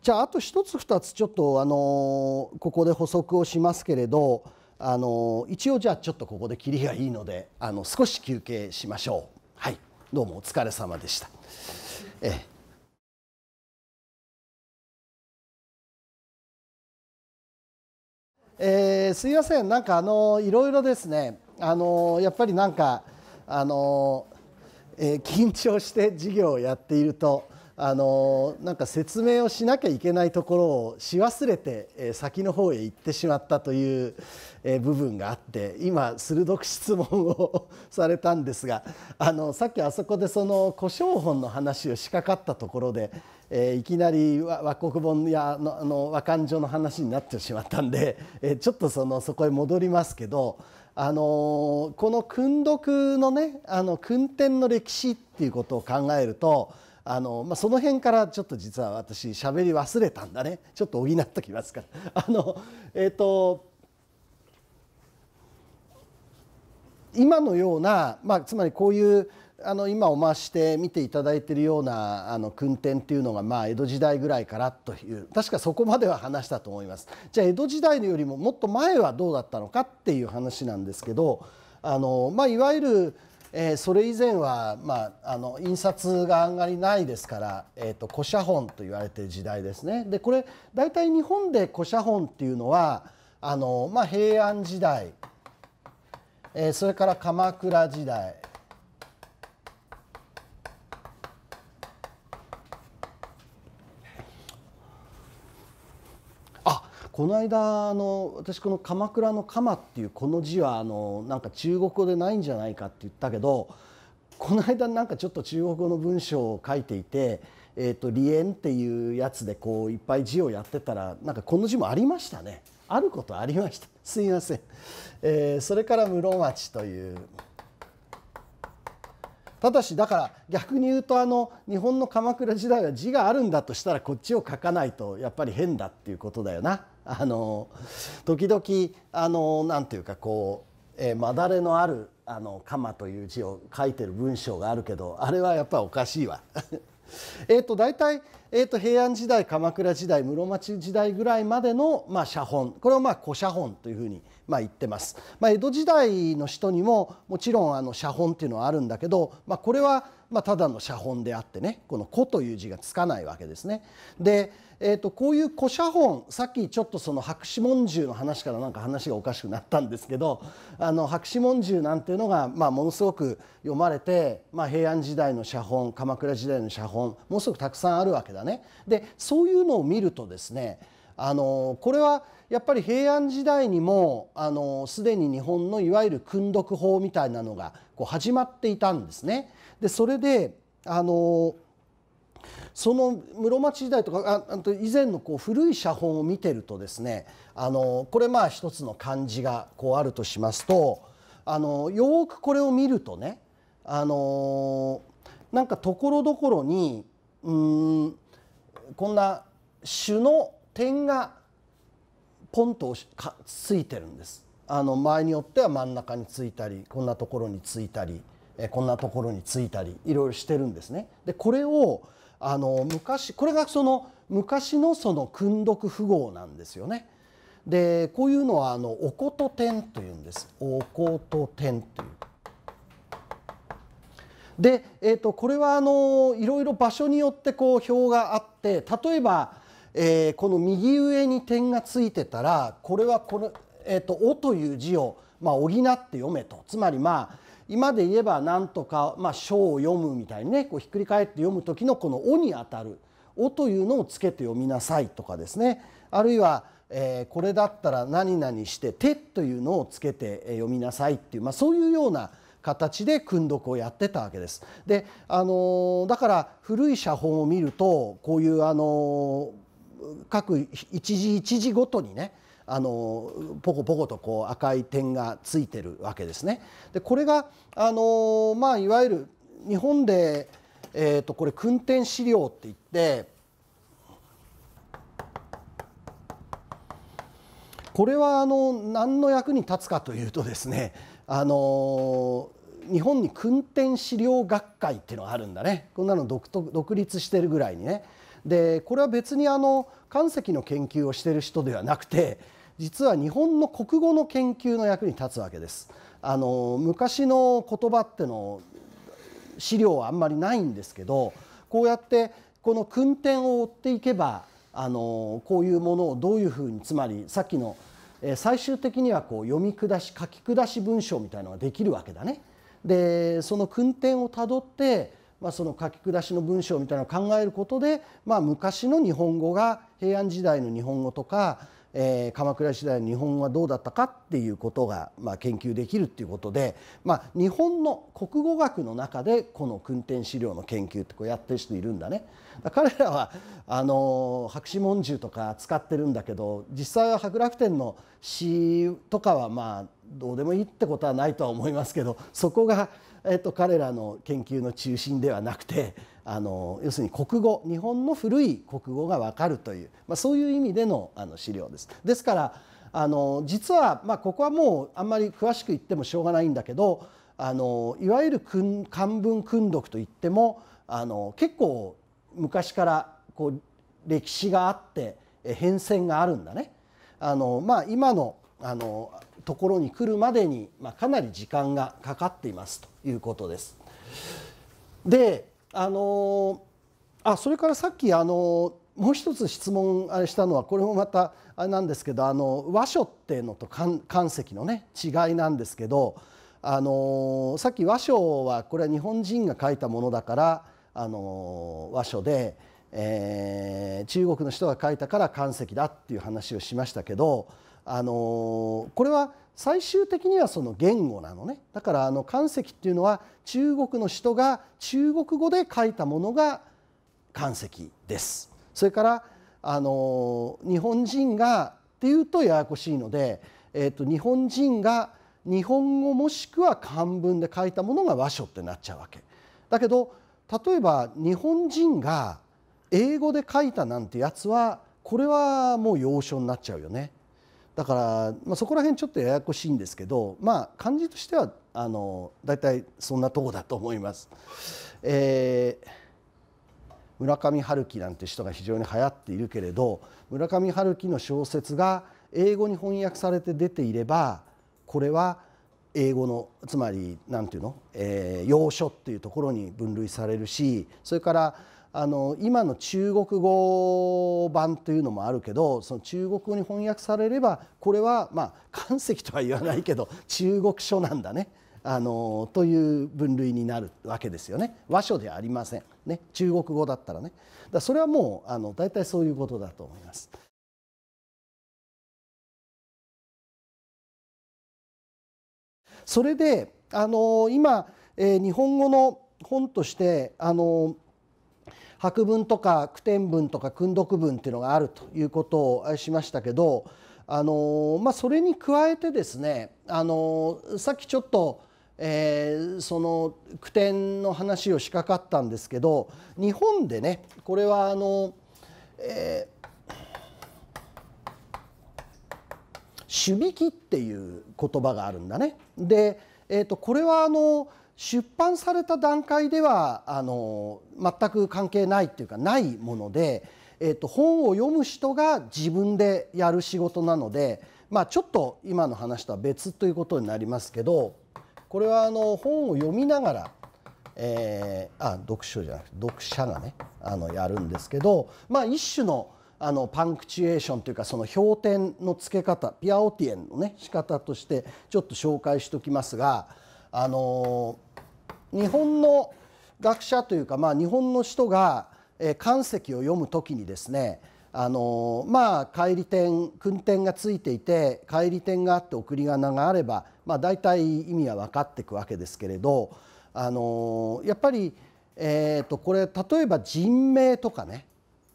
じゃああと一つ二つちょっとあのここで補足をしますけれどあの一応じゃあちょっとここで切りがいいのであの少し休憩しましょう。はいどうもお疲れ様でした。えーえー、すいませんなんかあのいろいろですねあのやっぱりなんかあの、えー、緊張して授業をやっているとあのなんか説明をしなきゃいけないところをし忘れて、え先の方へ行ってしまったという、え部分があって今鋭く質問をされたんですがあのさっきあそこでその胡椒本の話をしかかったところで、えいきなり和国本やのあの和漢書の話になってしまったんで、えちょっとそのそこへ戻りますけど。あのこの訓読のねあの訓点の歴史っていうことを考えるとあの、まあ、その辺からちょっと実は私喋り忘れたんだねちょっと補っときますから。あのえーと今のような、まあ、つまりこういうあの今おまして見ていただいているようなあの訓典っていうのがまあ江戸時代ぐらいからという確かそこまでは話したと思いますじゃあ江戸時代よりももっと前はどうだったのかっていう話なんですけどあの、まあ、いわゆる、えそれ以前は、まあ、あの印刷があんまりないですから、えと、古写本と言われている時代ですね。でこれ大体日本で古写本っていうのはあの、まあ、平安時代、えそれから鎌倉時代この間あの私この「鎌倉の鎌」っていうこの字はあのなんか中国語でないんじゃないかって言ったけどこの間なんかちょっと中国語の文章を書いていて「えーと、離縁」っていうやつでこういっぱい字をやってたらなんかこの字もありましたねあることありました すいません、えー、それから室町というただしだから逆に言うとあの日本の鎌倉時代は字があるんだとしたらこっちを書かないとやっぱり変だっていうことだよな。あの時々あのなんていうかこう、えー、まだれのある「あの鎌」という字を書いてる文章があるけどあれはやっぱりおかしいわ。えと大体、えーと、と平安時代鎌倉時代室町時代ぐらいまでの、まあ、写本これをまあ古写本というふうに、まあ、言ってます、まあ、江戸時代の人にももちろんあの写本っていうのはあるんだけど、まあ、これはまあただの写本であってねこの「古」という字がつかないわけですね。でえー、とこういう古写本さっきちょっとその白紙文獣の話からなんか話がおかしくなったんですけどあの白紙文獣なんていうのが、まあ、ものすごく読まれて、まあ、平安時代の写本鎌倉時代の写本ものすごくたくさんあるわけだね。でそういうのを見るとですねあのこれはやっぱり平安時代にもあのすでに日本のいわゆる訓読法みたいなのがこう始まっていたんですね。でそれであのその室町時代とかああと以前のこう古い写本を見てるとですねあのこれまあ一つの漢字がこうあるとしますとあのよくこれを見るとねあのなんかところどころにうんこんな種の点がポンとかついてるんです。あの前によっては真ん中についたりこんなところについたりえこんなところについたりいろいろしてるんですね。でこれをあの昔これがその昔のその訓読符号なんですよね。でこういうのはあのおこと点というんです。おこと点という。で、えー、とこれはあのいろいろ場所によってこう表があって例えば、えー、この右上に点がついてたらこれはこの、えーと「お」という字を、まあ、補って読めとつまりまあ今で言えば何とか、まあ、書を読むみたいにねこうひっくり返って読む時のこの「お」にあたる「お」というのをつけて読みなさいとかですねあるいは、えー、これだったら何々して「手」というのをつけて読みなさいっていう、まあ、そういうような形で訓読をやってたわけです。であのだから古い写本を見るとこういうあの各一字一字ごとにねあのポコポコとこう赤い点がついてるわけですね。でこれがあのまあいわゆる日本でえー、とこれ訓点資料っていってこれはあの何の役に立つかというとですねあの日本に訓点資料学会っていうのがあるんだねこんなの独独立してるぐらいにね。でこれは別にあの岩石の研究をしてる人ではなくて実は日本の国語の研究の役に立つわけです。あの昔の言葉っての資料はあんまりないんですけどこうやってこの訓点を追っていけばあのこういうものをどういうふうにつまりさっきの最終的にはこう読み下し書き下し文章みたいのができるわけだね。でその訓点をたどって、まあ、その書き下しの文章みたいなのを考えることで、まあ、昔の日本語が平安時代の日本語とかえー、鎌倉時代の日本はどうだったかっていうことが、まあ、研究できるっていうことで、まあ、日本の国語学の中でこの訓典資料の研究ってこうやってる人いるんだね。だ彼らはあの白紙文集とか使ってるんだけど実際は白楽天の詩とかはまあどうでもいいってことはないとは思いますけどそこが、えっと、彼らの研究の中心ではなくて。あの要するに国語日本の古い国語が分かるという、まあ、そういう意味でのあの資料です。ですからあの実は、まあ、ここはもうあんまり詳しく言ってもしょうがないんだけどあのいわゆる漢文訓読といってもあの結構昔からこう歴史があって変遷があるんだね。あのまあ、今のあのところに来るまでに、まあ、かなり時間がかかっていますということです。であのあそれからさっきあのもう一つ質問したのはこれもまたあれなんですけどあの和書っていうのと漢石のね違いなんですけどあのさっき和書はこれは日本人が書いたものだからあの和書で、えー、中国の人が書いたから漢石だっていう話をしましたけどあのこれは最終的にはその言語なのねだからあの漢石っていうのは中国の人が中国語で書いたものが漢石ですそれからあの日本人がっていうとややこしいので、えーと、日本人が日本語もしくは漢文で書いたものが和書ってなっちゃうわけ。だけど例えば日本人が英語で書いたなんてやつはこれはもう洋書になっちゃうよね。だから、まあ、そこら辺ちょっとややこしいんですけど、まあ、感じとしてはあの大体そんなとこだと思います。えー、村上春樹なんて人が非常に流行っているけれど村上春樹の小説が英語に翻訳されて出ていればこれは英語のつまり何て言うの、えー、要所っていうところに分類されるしそれからあの今の中国語版というのもあるけどその中国語に翻訳されればこれはまあ漢石とは言わないけど中国書なんだねあのという分類になるわけですよね和書ではありません、ね、中国語だったらねだそれはもうあの大体そういうことだと思います。それであの今、えー、日本語の本としてあの博文とか句点文とか訓読文っていうのがあるということをしましたけどあの、まあ、それに加えてですねあのさっきちょっと、えー、その句点の話をしかかったんですけど日本でねこれはあの、えー「手引っていう言葉があるんだね。で、えーとこれはあの出版された段階ではあの全く関係ないっていうかないもので、えー、と本を読む人が自分でやる仕事なので、まあ、ちょっと今の話とは別ということになりますけどこれはあの本を読みながら、えー、あ読書じゃなくて読者がねあのやるんですけど、まあ、一種のあのパンクチュエーションというかその評点の付け方ピアオティエンのね仕方としてちょっと紹介しておきますがあのー日本の学者というか、まあ、日本の人が漢石を読む時にですねあのまあ帰り点訓点がついていて帰り点があって送り仮名があれば、まあ、大体意味は分かっていくわけですけれどあのやっぱり、えー、とこれ例えば人名とかね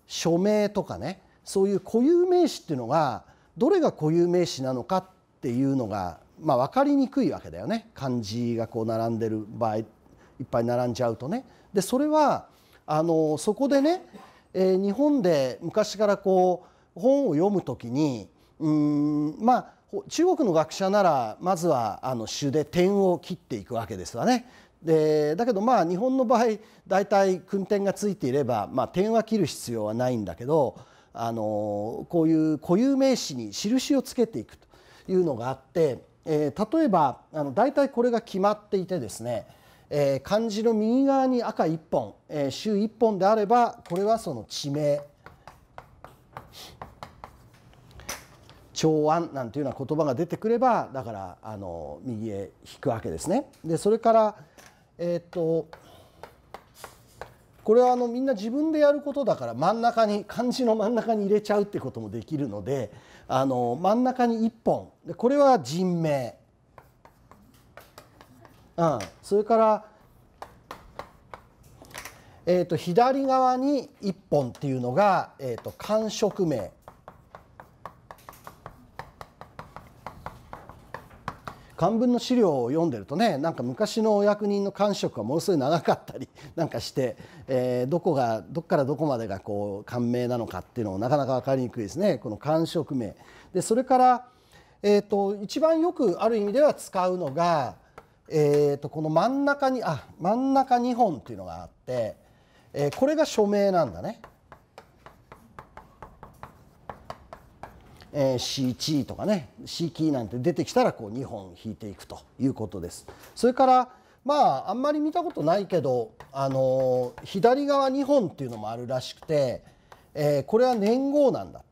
署名とかねそういう固有名詞っていうのがどれが固有名詞なのかっていうのが、まあ、分かりにくいわけだよね漢字がこう並んでる場合いっぱい並んじゃうとねでそれはあのそこでね、えー、日本で昔からこう本を読む時にうんまあ中国の学者ならまずはあの種で点を切っていくわけですわね。でだけどまあ日本の場合大体訓点がついていれば、まあ、点は切る必要はないんだけどあのこういう固有名詞に印をつけていくというのがあって、えー、例えばあの大体これが決まっていてですねえー、漢字の右側に赤1本、えー、週1本であればこれはその地名長安なんていうような言葉が出てくればだからあの右へ引くわけですね。でそれからえっ、とこれはあのみんな自分でやることだから真ん中に漢字の真ん中に入れちゃうってこともできるのであの真ん中に1本でこれは人名うん、それから、えーと、左側に1本っていうのが、えーと、間名漢文の資料を読んでるとねなんか昔のお役人の官職がものすごい長かったり なんかして、えー、どこがどこからどこまでがこう官名なのかっていうのもなかなか分かりにくいですねこの官職名。でそれから、えーと一番よくある意味では使うのがえー、とこの真ん中にあ真ん中2本っていうのがあって、えー、これが署名なんだね。えー、C 1とかね C キーなんて出てきたらこう2本引いていくということです。それからまああんまり見たことないけど、あのー、左側2本っていうのもあるらしくて、えー、これは年号なんだ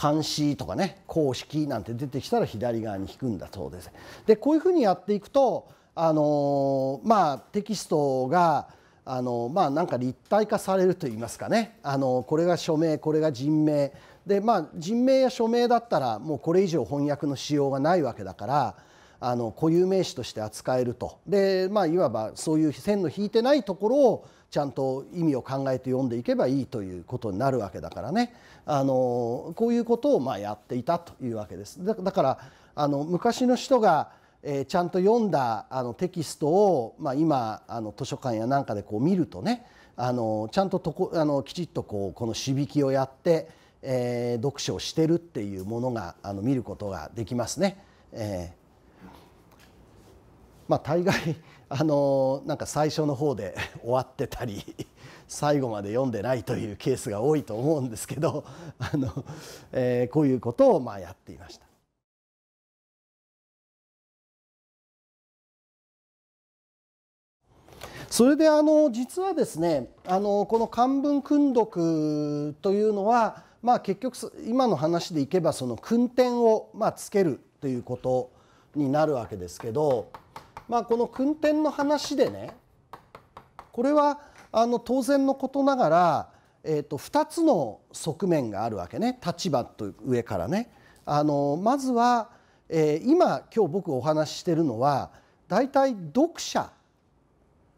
監視とかね公式なんて出てきたら左側に引くんだそうです。でこういうふうにやっていくとあのまあテキストがあのまあなんか立体化されるといいますかねあのこれが署名これが人名でまあ人名や署名だったらもうこれ以上翻訳のしようがないわけだからあの固有名詞として扱えるとでまあいわばそういう線の引いてないところをちゃんと意味を考えて読んでいけばいいということになるわけだからねあのこういうことをまあやっていたというわけです。だだからあの昔の人がえちゃんと読んだあのテキストを、まあ、今あの図書館やなんかでこう見るとねあのちゃんととこあのきちっとこうこのしびきをやって、えー、読書をしてるっていうものがあの見ることができますね。えーまあ、大概あのなんか最初の方で 終わってたり 最後まで読んでないというケースが多いと思うんですけど あの、えー、こういうことをまあやっていました。それであの実はですねあのこの漢文訓読というのは、まあ、結局今の話でいけばその訓点をまあつけるということになるわけですけど。まあ、この訓典の話でねこれはあの当然のことながら、えー、と2つの側面があるわけね立場と上からね。あのまずは、えー、今今日僕お話ししてるのは大体読者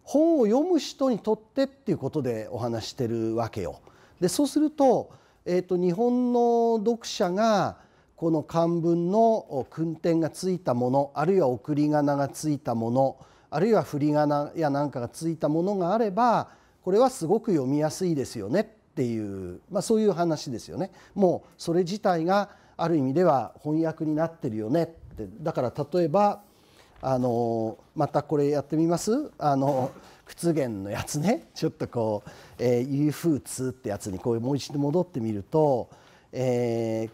本を読む人にとってっていうことでお話してるわけよ。でそうすると,、えーと日本の読者がこの漢文の訓点がついたものあるいは送り仮名がついたものあるいは振り仮名やなんかがついたものがあればこれはすごく読みやすいですよねっていう、まあ、そういう話ですよね。もうそれ自体がある意味では翻訳になってるよねってだから例えばあのまたこれやってみますあの屈原のやつねちょっとこう「えー、ユうふうつ」ってやつにこうもう一度戻ってみると、えー、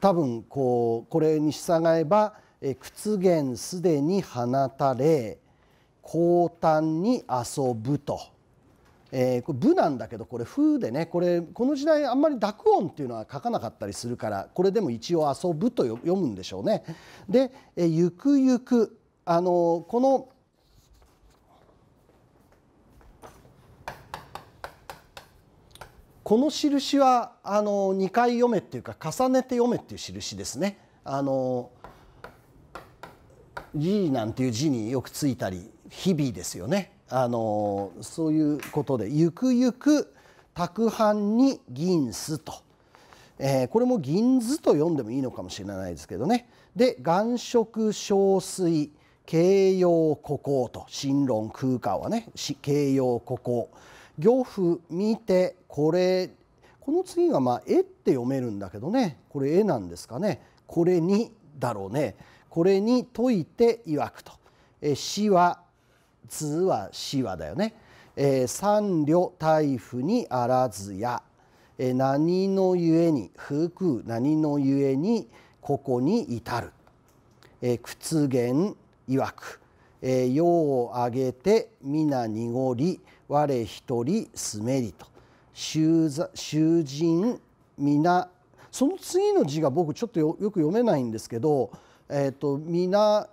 多分こうこれに従えば屈原すでに放たれ後端に遊ぶと。えー、これ部なんだけどこれ風でねこれこの時代あんまり濁音っていうのは書かなかったりするからこれでも一応遊ぶと読むんでしょうね。で、えゆくゆくあのこのこの印はあの2回読めっていうか重ねて読めっていう印ですね。あの G なんていう字によくついたり日々ですよね。あのそういうことでゆくゆく宅飯に銀す」と、えー、これも銀図」と読んでもいいのかもしれないですけどねで岩色憔水形容孤行と新論空間はね形容孤行行符見てこれこの次がまあ「え」って読めるんだけどねこれ「え」なんですかねこれにだろうねこれに解いて曰くと「え死は「図は「しは」だよね「えー、三両大夫にあらずや」えー「何のゆえに福何のゆえにここに至る」えー「屈原曰く」えー「世を挙げて皆濁り」我一人住めりと囚人皆その次の字が僕ちょっとよく読めないんですけど、えーと、皆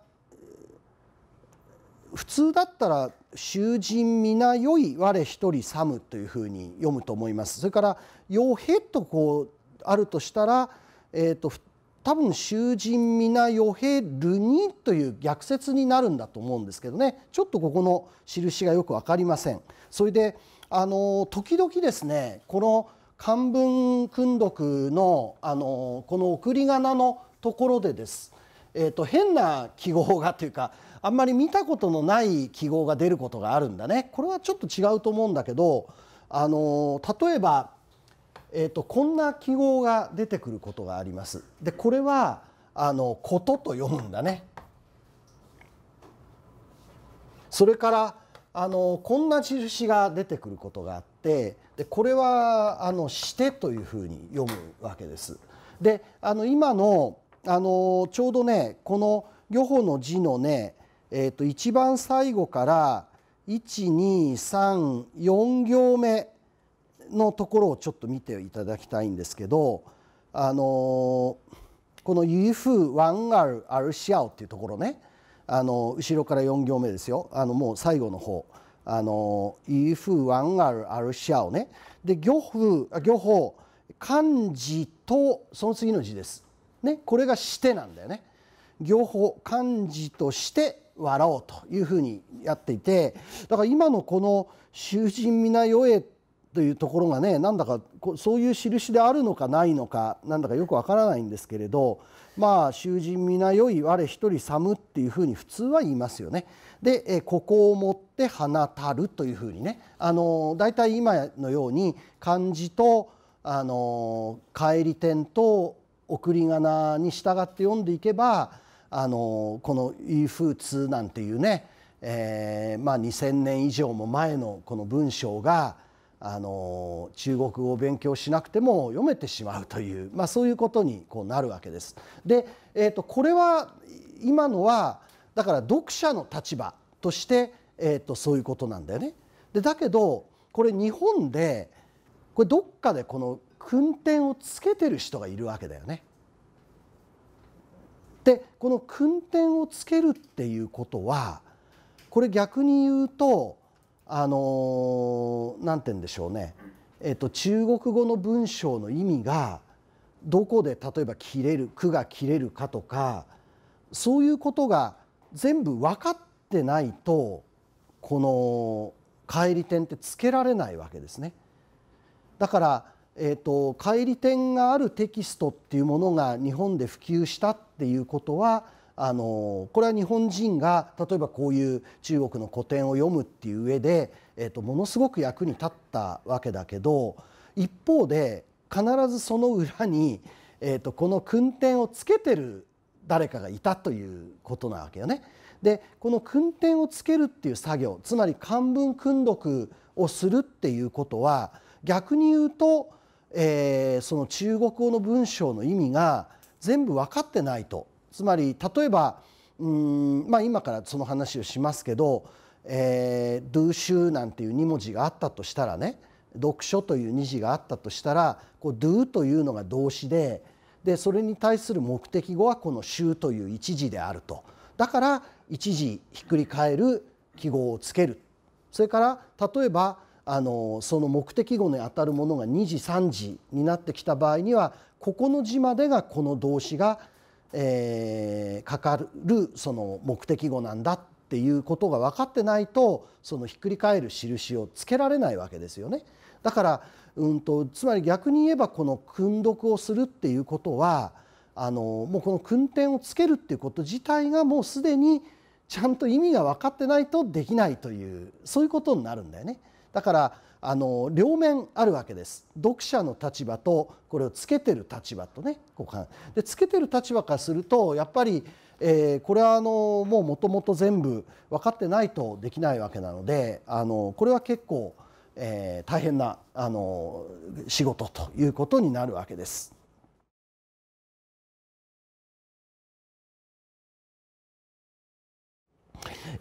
普通だったら「囚人皆よい我一人寒」というふうに読むと思います。それから「傭兵」とこうあるとしたら、えーと多分囚人皆よへるにという逆説になるんだと思うんですけどねちょっとここの印がよく分かりません。それであの時々ですねこの漢文訓読のあのこの送り仮名のところでです、えーと、と変な記号がというかあんまり見たことのない記号が出ることがあるんだねこれはちょっと違うと思うんだけどあの例えばえーと、こんな記号が出てくることがあります。でこれはあの「こと」と読むんだね。それからあのこんな印が出てくることがあってでこれはあの「して」というふうに読むわけです。であの今のあのちょうどねこの漁法の字のね、えー、と一番最後から1234行目のところをちょっと見ていただきたいんですけどあのこのわん1る、アルシアオっていうところねあの後ろから4行目ですよあのもう最後の方あのわん1る、アルシアオねで漁漁法漢字とその次の字です、ね、これがしてなんだよね漁法漢字として笑おうというふうにやっていてだから今のこの「囚人皆よえ」っというところがねなんだかそういう印であるのかないのかなんだかよくわからないんですけれどまあ囚人皆よい我一人寒っていうふうに普通は言いますよね。で、えここを持って放たるというふうにねあの大体今のように漢字とあの帰り点と送り仮名に従って読んでいけばあのこの「イフツ」なんていうね、えー、まあ、2,000年以上も前のこの文章があの中国語を勉強しなくても読めてしまうという、まあ、そういうことにこうなるわけです。で、えー、とこれは今のはだから読者の立場として、えー、とそういうことなんだよね。でだけどこれ日本でこれどっかでこの訓点をつけてる人がいるわけだよね。でこの訓点をつけるっていうことはこれ逆に言うとあの何て言うんでしょうね、えっと、中国語の文章の意味がどこで例えば切れる句が切れるかとかそういうことが全部分かってないとこの返り点ってつけられないわけですね。だから、えーと返り点があるテキストっていうものが日本で普及したっていうことはあのこれは日本人が例えばこういう中国の古典を読むっていう上で、えー、とものすごく役に立ったわけだけど一方で必ずその裏に、えー、とこの訓典をつけてる誰かがいたということなわけよね。でこの訓典をつけるっていう作業つまり漢文訓読をするっていうことは逆に言うと、えー、その中国語の文章の意味が全部分かってないとつまり例えばうん、まあ、今からその話をしますけど「えドゥシュ」なんていう2文字があったとしたらね読書という2字があったとしたらこう「ドゥ」というのが動詞ででそれに対する目的語はこの「シュ」という1字であると。だから一字ひっくり返る記号をつけるそれから例えばあのその目的語にあたるものが2字3字になってきた場合にはここの字までがこの動詞がえー、かかるその目的語なんだっていうことが分かってないとそのひっくり返る印をつけられないわけですよね。だから、うんと、とつまり逆に言えばこの訓読をするっていうことはあのもうこの訓点をつけるっていうこと自体がもうすでにちゃんと意味が分かってないとできないというそういうことになるんだよね。だからあの両面あるわけです読者の立場とこれをつけてる立場とねこうでつけてる立場からするとやっぱり、えー、これはあのもうもともと全部分かってないとできないわけなのであのこれは結構、えー、大変なあの仕事ということになるわけです。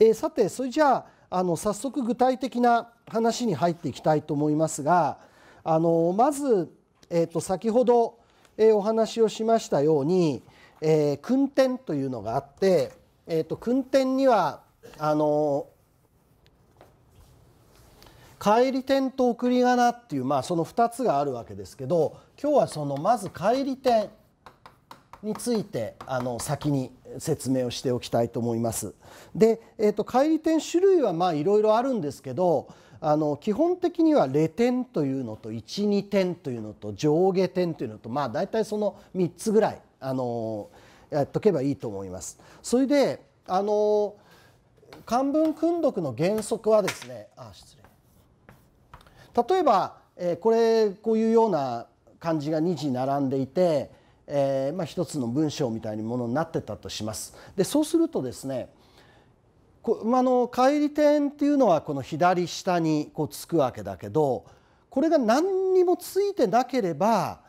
えー、さてそれじゃああの早速具体的な話に入っていきたいと思いますがあのまず、えー、と先ほど、えお話をしましたように、えー、訓典というのがあって、えー、と訓典にはあの帰り点と送り仮名っていう、まあ、その2つがあるわけですけど今日はそのまず帰り点についてあの先に説明をしておきたいと思います。で、えーと、と乖離点種類はまあいろいろあるんですけどあの基本的にはレ点というのと12点というのと上下点というのとまあ大体その3つぐらいあのやっとけばいいと思います。それであの漢文訓読の原則はですねあ失礼例えば、えー、これこういうような漢字が2字並んでいてえー、まあ、一つの文章みたいなものになってたとします。でそうするとですねこ、まあの帰り点っていうのはこの左下にこうつくわけだけどこれが何にもついてなければ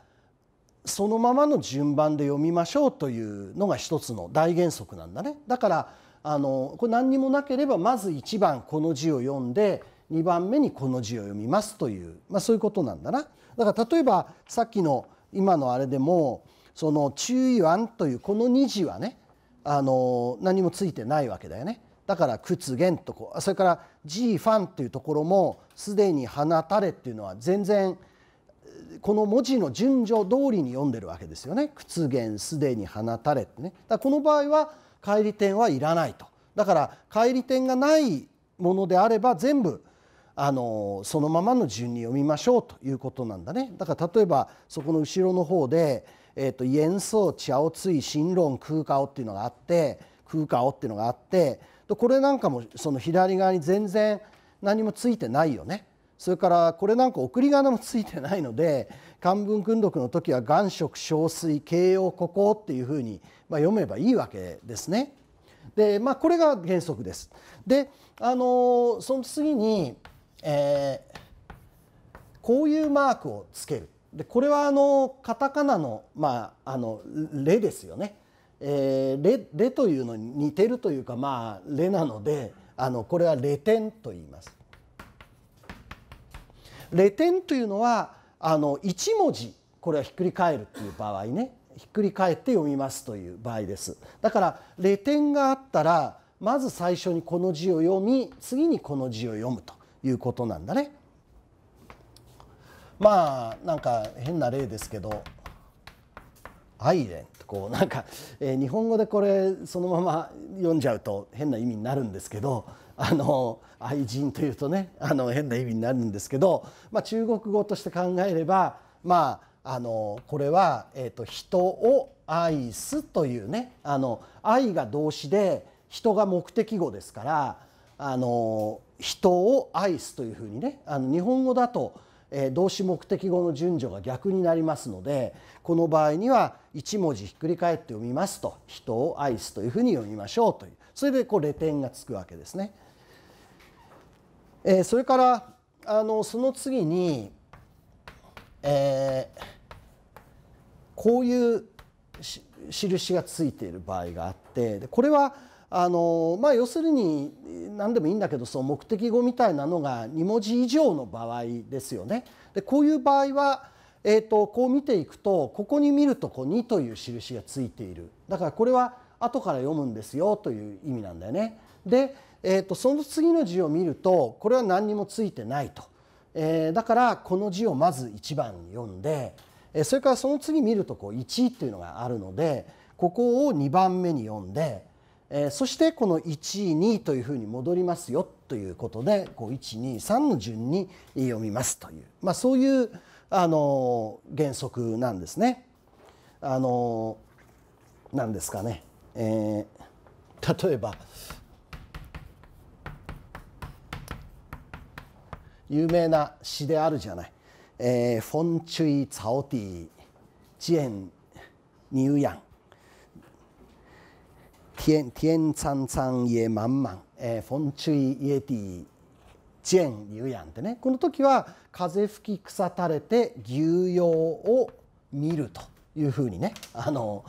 そのままの順番で読みましょうというのが一つの大原則なんだね。だからあのこれ何にもなければまず1番この字を読んで2番目にこの字を読みますという、まあ、そういうことなんだな。だから例えばさっきの今のあれでもその注意案というこの2字はねあの何もついてないわけだよね。だから屈原とこそれから G ファンというところもすでに放たれっていうのは全然この文字の順序通りに読んでるわけですよね屈原すでに放たれってねだこの場合は返り点はいらないとだから返り点がないものであれば全部あのそのままの順に読みましょうということなんだねだから例えばそこの後ろの方でえーと、と演奏茶をつい新論空顔っていうのがあって空顔っていうのがあってこれなんかもその左側に全然何もついてないよね。それからこれなんか送り仮名もついてないので漢文訓読の時は「願色小水慶容ここ」っていうふうに読めばいいわけですね。でまあこれが原則です。であのその次に、えー、こういうマークをつける。でこれはあのカタカナの,、まあ、あのレですよね、えー、レレというのに似てるというか、まあ、レなのであのこれはレテン」と言います。レテン」というのはあの1文字これはひっくり返るっていう場合ねひっくり返って読みますという場合です。だからレテン」があったらまず最初にこの字を読み次にこの字を読むということなんだね。まあなんか変な例ですけど「アイレン」とこうなんか、えー、日本語でこれそのまま読んじゃうと変な意味になるんですけど あの愛人というとねあの変な意味になるんですけど、まあ、中国語として考えればまああのこれは、えーと、と人を愛すというねあの愛が動詞で人が目的語ですからあの人を愛すというふうにねあの日本語だと動詞目的語の順序が逆になりますのでこの場合には1文字ひっくり返って読みますと「人を愛す」というふうに読みましょうというそれでこうレ点がつくわけですね。えそれからあのその次に、えこういう印がついている場合があってこれはあのまあ、要するに何でもいいんだけどその目的語みたいなのが2文字以上の場合ですよね。でこういう場合は、えーと、こう見ていくとここに見るとこう2という印がついているだからこれは後から読むんですよという意味なんだよね。で、えーと、その次の字を見るとこれは何にもついてないと、えー、だからこの字をまず1番に読んで、えそれからその次見るとこう1っていうのがあるのでここを2番目に読んで。えー、そしてこの1位2位というふうに戻りますよということで123の順に読みますという、まあ、そういう、あのー、原則なんですね。あのー、なんですかね、えー、例えば有名な詩であるじゃない「えー、フォン・チュイ・ツァオティ・チエン・ニューヤン」天天山山へ満々、えー、フォンチュイイエジェン・ってねこの時は風吹き草垂れて牛羊を見るというふうにねあの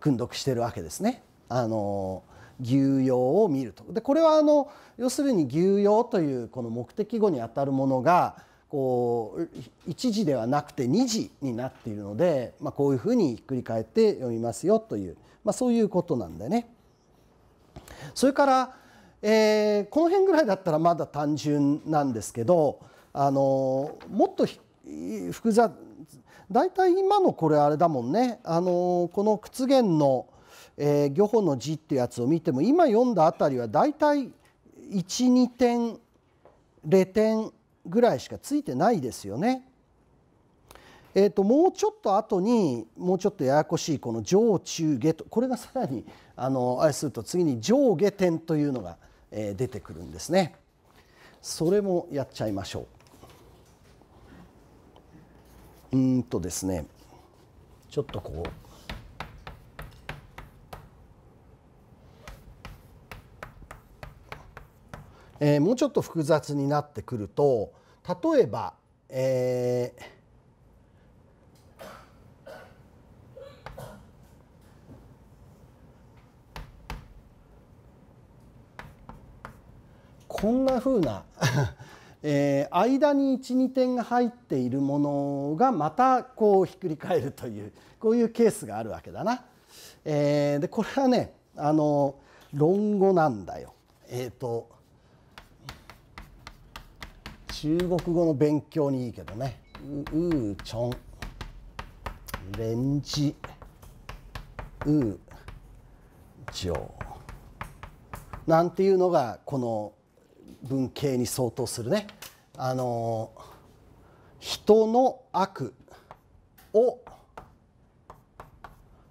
訓読してるわけですね。あの牛羊を見るとでこれはあの要するに牛羊というこの目的語にあたるものがこう1時ではなくて2時になっているので、まあ、こういうふうにひっくり返って読みますよという、まあ、そういうことなんだよね。それから、えー、この辺ぐらいだったらまだ単純なんですけどあのもっと複雑大体今のこれあれだもんねあのこの屈原の、えー、漁法の字っていうやつを見ても今読んだあたりは大体12点0点ぐらいしかついてないですよね。えーと、もうちょっと後にもうちょっとややこしいこの上中下とこれがさらにあのあれすると次に上下点というのが、えー、出てくるんですね。それもやっちゃいましょう。うんとですねちょっとこうえー、もうちょっと複雑になってくると例えば、えー、こんな風な えー、間に12点が入っているものがまたこうひっくり返るというこういうケースがあるわけだな。えー、でこれはねあの論語なんだよ。えーと、中国語の勉強にいいけどね「うーちょん」「レンジ」「うーちょう」なんていうのがこの「文系に相当するねあの人の悪を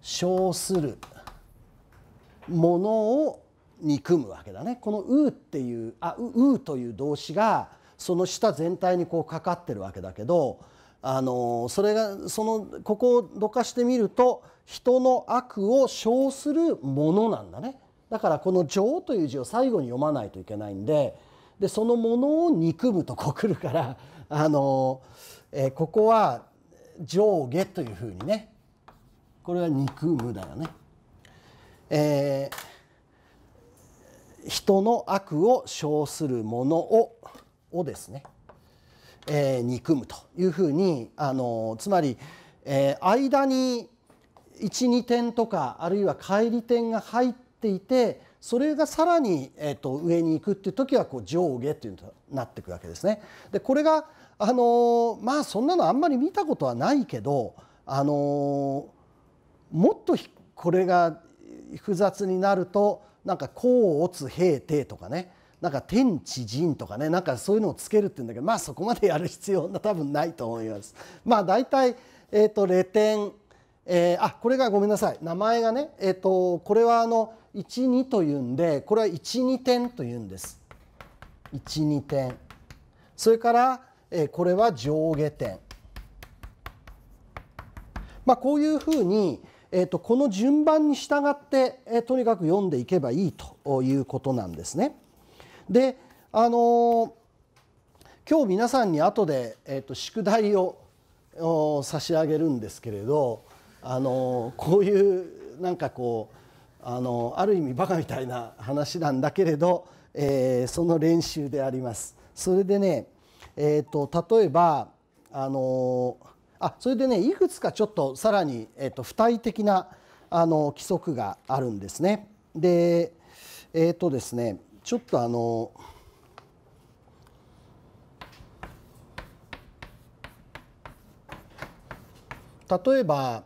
称するものを憎むわけだねこの「う」っていう「あう」という動詞がその下全体にこうかかってるわけだけどあのそれがそのここをどかしてみると人の悪を称するものなんだねだからこの「情」という字を最後に読まないといけないんででそのものを憎むとこうるから あの、えー、ここは上下というふうにねこれは憎むだよね。えー、人の悪を称するものををですね、えー、憎むというふうにあのつまり、えー、間に12点とかあるいは乖離点が入っていてそれがさらに、えー、と上に行くっていう時はこう上下っていうとなっていくわけですね。でこれがあのー、まあそんなのあんまり見たことはないけど、あのー、もっとこれが複雑になるとなんか「甲乙平定」とかねなんか天地人とかねなんかそういうのをつけるって言うんだけどまあそこまでやる必要は多分ないと思います。まあ大体、えー、とレテン、えー、あこれがごめんなさい名前がね、えー、とこれはあの12というんでこれは12点というんです。12点それからこれは上下点。まあ、こういうふうに、えー、とこの順番に従って、えとにかく読んでいけばいいということなんですね。であの今日皆さんに後で、えー、と宿題を差し上げるんですけれど、あのこういうなんかこうあのある意味バカみたいな話なんだけれど、えー、その練習であります。それでね、えーと、例えばあのあそれでねいくつかちょっとさらに、えーと、付帯的なあの規則があるんですね。でえっ、ー、とですねちょっとあの例えば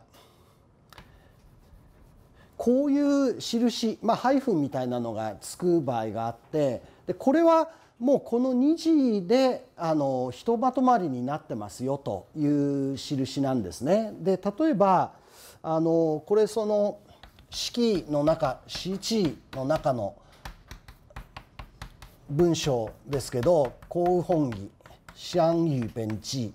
こういう印、まあ、ハイフンみたいなのがつく場合があってでこれはもうこの2次であのひとまとまりになってますよという印なんですね。で例えばあのこれその式の中 CT の中の文章ですけど「幸本義シャンユーペンチ」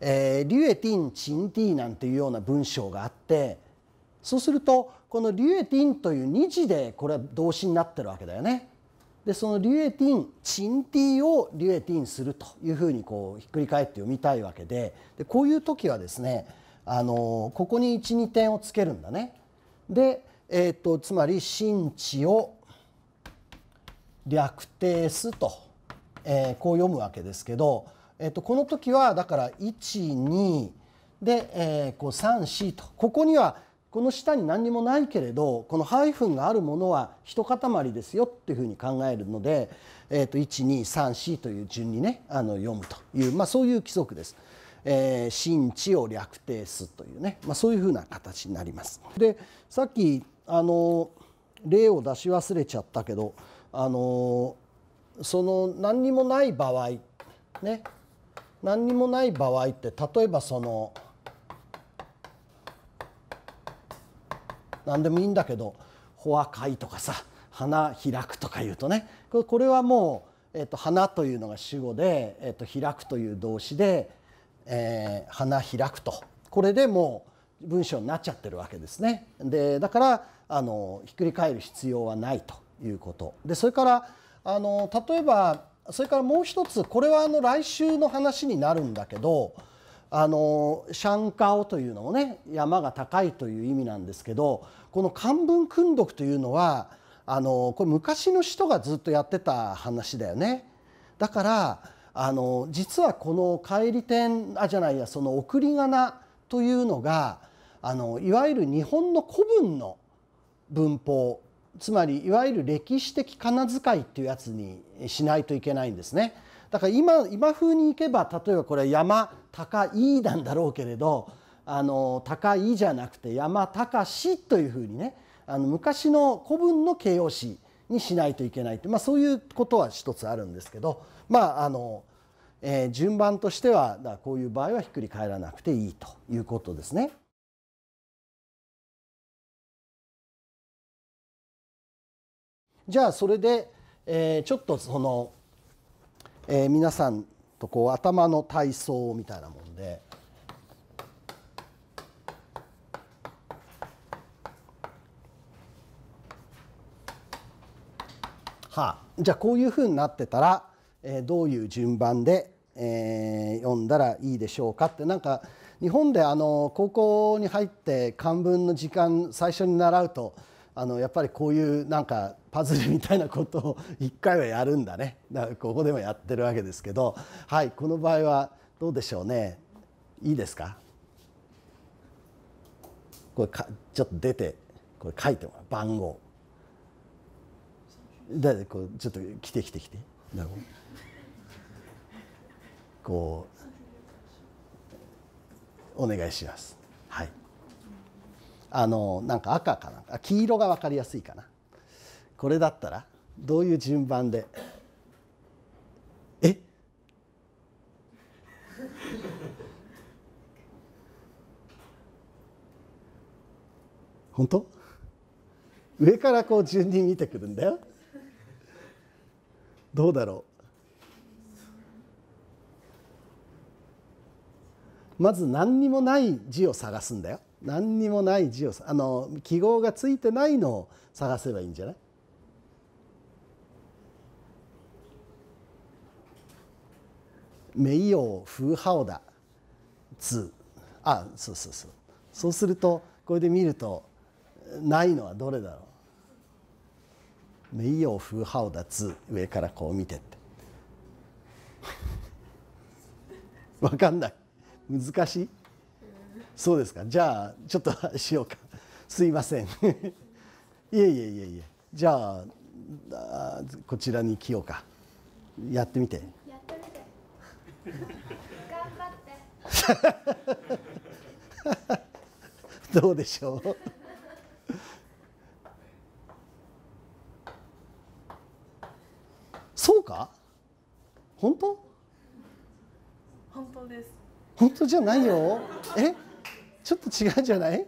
えー「リュエティンチンティ」なんていうような文章があってそうするとこのリュエティンという二字でこれは動詞になってるわけだよね。でそのリュエティンチンティをリュエティンするというふうにこうひっくり返って読みたいわけででこういう時はですねあのここに12点をつけるんだね。で、えーと、つまり「真知」を略定すと、えー、こう読むわけですけど、えーと、この時はだから12で、えー、こう34とここにはこの下に何にもないけれどこのハイフンがあるものは一塊ですよっていうふうに考えるので、えーと、1234という順にねあの読むという、まあ、そういう規則です。えー、真を略定すというね、まあ、そういうふうな形になります。でさっきあの例を出し忘れちゃったけどあのその何にもない場合ね何にもない場合って例えばその「何でもいいんだけど「穂かい」とかさ「花開く」とか言うとねこれはもう、えーと「花」というのが主語で「えーと、開く」という動詞で「えー、花開くと」これでもう文章になっちゃってるわけですね。でだからあのひっくり返る必要はないということ。でそれからあの例えばそれからもう一つこれはあの来週の話になるんだけどあのシャンカオというのもね山が高いという意味なんですけどこの漢文訓読というのはあのこれ昔の人がずっとやってた話だよね。だからあの実はこの帰り天あじゃないやその送り仮名というのがあのいわゆる日本の古文の文法つまりいわゆる歴史的仮名遣いっていうやつにしないといけないんですね。だから今今風にいけば例えばこれ山高いなんだろうけれどあの高いじゃなくて山高しというふうにねあの昔の古文の形容詞にしないといけないって、まあ、そういうことは一つあるんですけどまああの、えー、順番としてはだこういう場合はひっくり返らなくていいということですね。じゃあそれで、えー、ちょっとそのえー、皆さんとこう頭の体操みたいなもんで。はあ、じゃあこういうふうになってたら、えー、どういう順番で、えー、読んだらいいでしょうかってなんか日本であの高校に入って漢文の時間最初に習うとあのやっぱりこういうなんかパズルみたいなことを1回はやるんだねだからここでもやってるわけですけどはいこの場合はどうでしょうねいいですかこれかちょっと出てこれ書いてもらう番号だこうちょっと来て来て来てこうお願いしますあのなんか赤かなんか黄色が分かりやすいかなこれだったらどういう順番でえ本当上からこう順に見てくるんだよどうだろうまず何にもない字を探すんだよ何にもない字をあの記号がついてないのを探せばいいんじゃないオフ風ハオダツあそうそうそうそうするとこれで見るとないのはどれだろうオフ風ハオダつ上からこう見てって分 かんない難しいそうですかじゃあちょっとしようか すいません いえいえいえいえじゃあこちらに来ようかやってみてやってみて頑張って どうでしょうそうか本当本当です本当じゃないよえちょっと違うんじゃない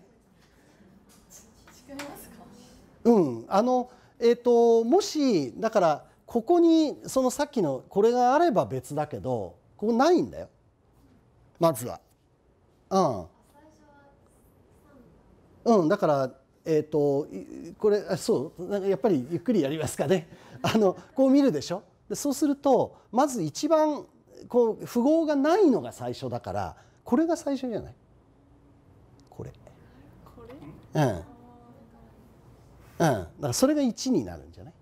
うんあのえっ、ー、ともしだからここにそのさっきのこれがあれば別だけどここないんだよまずは。うん、うん、だからえっ、ー、とこれそうなんかやっぱりゆっくりやりますかね あのこう見るでしょでそうするとまず一番こう符号がないのが最初だからこれが最初じゃないうん。うん。だからそれが1になるんじゃない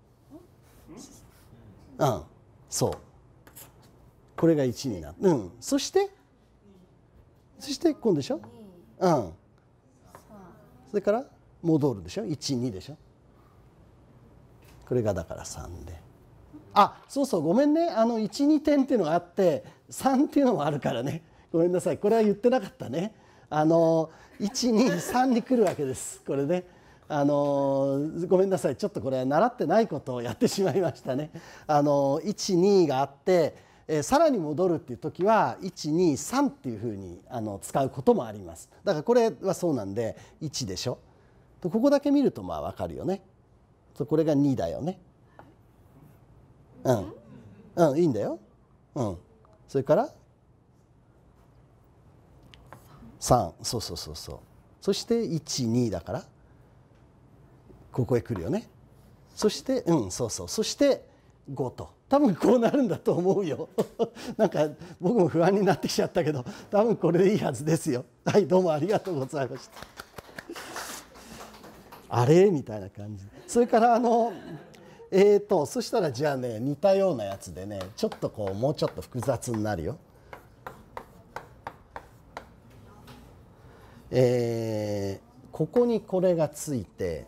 うん。そう。これが1になる。うん。そしてそして今度でしょうん。それから戻るでしょ12でしょこれがだから3で。あそうそうごめんねあの12点っていうのがあって3っていうのもあるからねごめんなさいこれは言ってなかったね。あのー123に来るわけですこれね。あのごめんなさいちょっとこれ習ってないことをやってしまいましたね。あの12があってえさらに戻るっていう時は123っていうふうにあの使うこともありますだからこれはそうなんで1でしょここだけ見るとまあ分かるよねこれが2だよねうん、うん、いいんだよ、うん、それから三、そうそうそうそうそして12だからここへ来るよねそしてうんそうそうそして5と多分こうなるんだと思うよ なんか僕も不安になってきちゃったけど多分これでいいはずですよはいどうもありがとうございました あれみたいな感じそれからあのえーとそしたらじゃあね似たようなやつでねちょっとこうもうちょっと複雑になるよえー、ここにこれがついて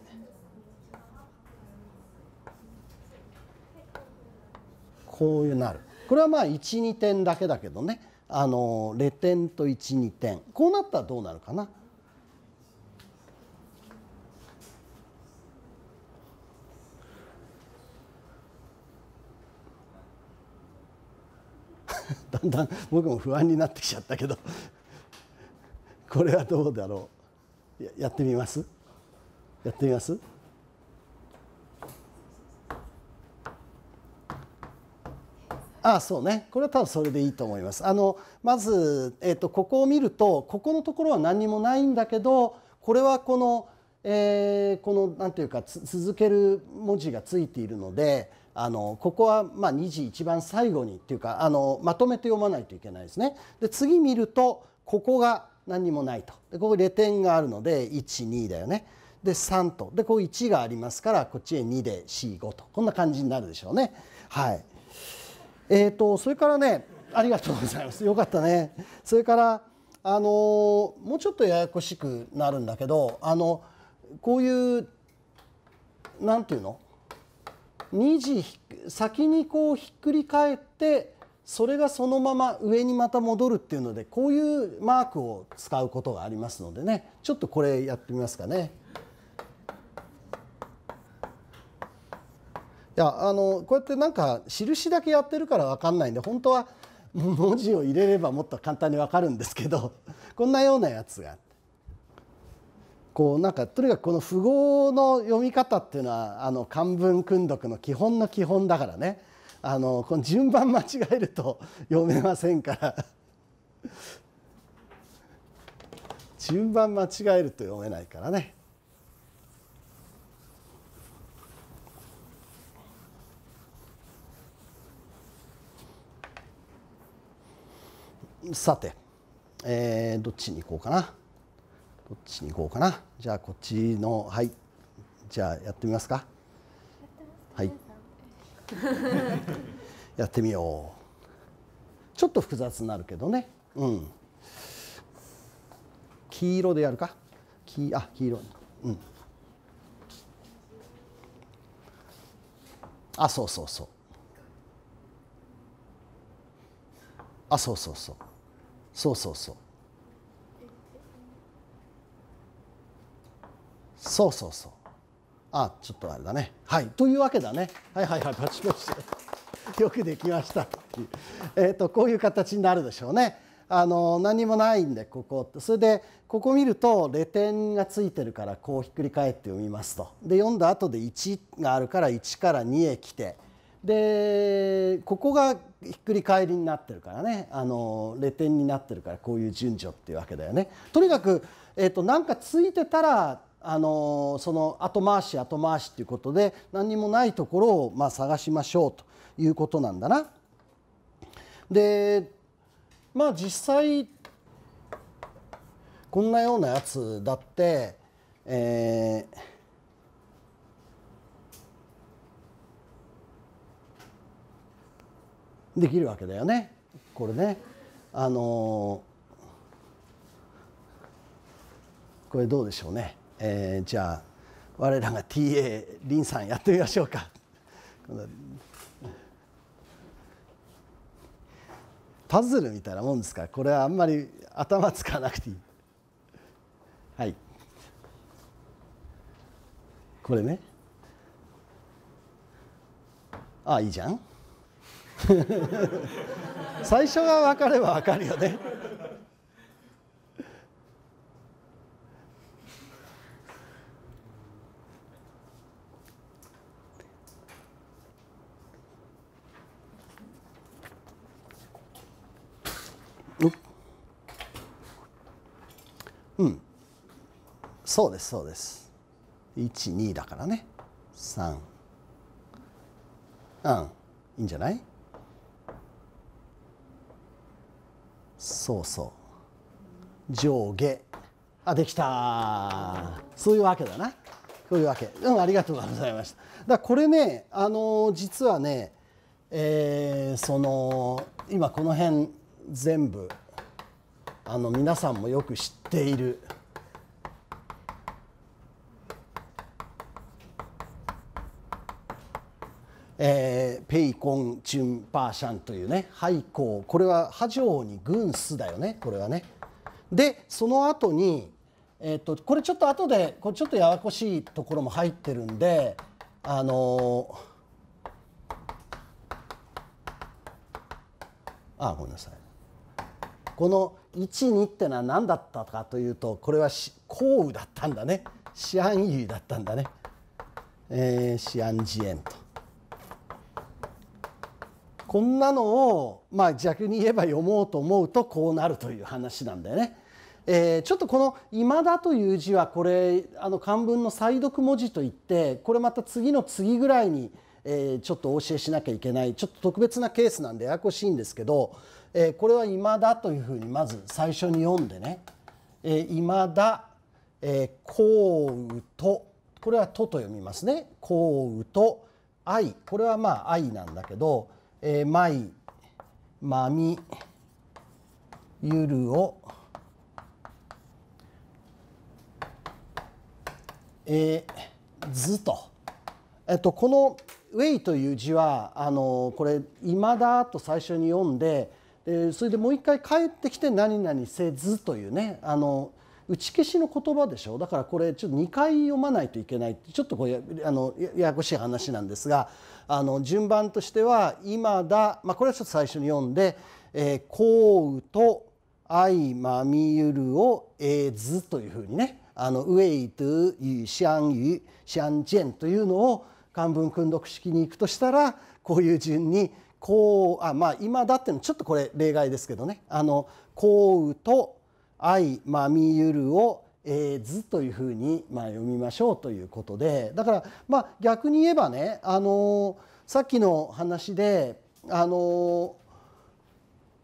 こういうなるこれはまあ12点だけだけどねあのレ点と12点こうなったらどうなるかな。だんだん僕も不安になってきちゃったけどこれはどうだろうややってみますやってみますああそうねこれは多分それでいいと思います。あのまず、えーと、ここを見るとここのところは何もないんだけどこれはこの、えー、このなんていうか続ける文字がついているのであのここはまあ2次一番最後にっていうかあのまとめて読まないといけないですね。で次見るとここが何にもないとでここレ点があるので12だよねで3とでここ1がありますからこっちへ2で45とこんな感じになるでしょうねはいえーと、それからねありがとうございますよかったねそれからあのー、もうちょっとややこしくなるんだけどあのこういう何て言うの2次先にこうひっくり返ってそれがそのまま上にまた戻るっていうのでこういうマークを使うことがありますのでねちょっとこれやってみますかね。いやあのこうやってなんか印だけやってるから分かんないんで本当は文字を入れればもっと簡単に分かるんですけどこんなようなやつがこうなんかとにかくこの符号の読み方っていうのはあの漢文訓読の基本の基本だからね。あのこの順番間違えると読めませんから順番間違えると読めないからね。さて、えー、どっちに行こうかなどっちに行こうかなじゃあこっちのはいじゃあやってみますかはい。やってみようちょっと複雑になるけどねうん黄色でやるか黄あ黄色うんあそうそうそうあそうそうそうそうそうそうそうそうそうあちょっとあれだねはいというわけだねはいはいはいパチパチよくできましたえとこういう形になるでしょうねあの何もないんでここそれでここ見るとレ点がついてるからこうひっくり返って読みますとで読んだ後で1があるから1から2へ来てでここがひっくり返りになってるからねあのレ点になってるからこういう順序っていうわけだよね。とにかく、えーと、なんかついてたらあのその後回し後回しということで何にもないところをま探しましょうということなんだな。でまあ実際こんなようなやつだって、えー、できるわけだよねこれねあのー、これどうでしょうねえー、じゃあ我らが TA 林さんやってみましょうか。パズルみたいなもんですからこれはあんまり頭使わなくていい。はいこれねああいいじゃん 最初が分かれば分かるよねそうですそうです12だからね3うんいいんじゃないそうそう上下あできたそういうわけだなそういうわけうんありがとうございましただこれねあの実はねえー、その今この辺全部あの皆さんもよく知っているペイコンチュンパーシャンというね廃校これは波状に軍巣だよねこれはね。でその後にえっとこれちょっと後でこれちょっとややこしいところも入ってるんであのあごめんなさいこの12ってのは何だったかというとこれは降雨だったんだねシアンだったんだね、えー、シアンジエンと。こんなのを、まあ、逆に言えば読もうと思うとこうなるという話なんだよね。えー、ちょっとこの「今だ」という字はこれあの漢文の再読文字といってこれまた次の次ぐらいに、えー、ちょっとお教えしなきゃいけないちょっと特別なケースなんでややこしいんですけど、えー、これは「今だ」というふうにまず最初に読んでね「えー、今だ」えー「降う」と」これは「と」と読みますね「降うと」「愛」これはまあ「愛」なんだけど「えー、まい、まみ、ゆるを、えー、ずと。えっと、この「ウェイ」という字はあのこれ「いまだ」と最初に読んで、でそれでもう一回帰ってきて「何々せず」というねあの打ち消しの言葉でしょだからこれちょっと2回読まないといけないってちょっとこれあのややこしい話なんですがあの順番としては今だ、まあ、これはちょっと最初に読んで「えー、う雨と愛まみゆるをえず」というふうにね「あのウェイトゥシャンユシャンジェン」というのを漢文訓読式に行くとしたらこういう順に「こうあまあ今だってのちょっとこれ例外ですけどね「あの降雨と愛まみゆるをえー、図というふうにまあ読みましょうということでだからまあ逆に言えばねあのさっきの話であの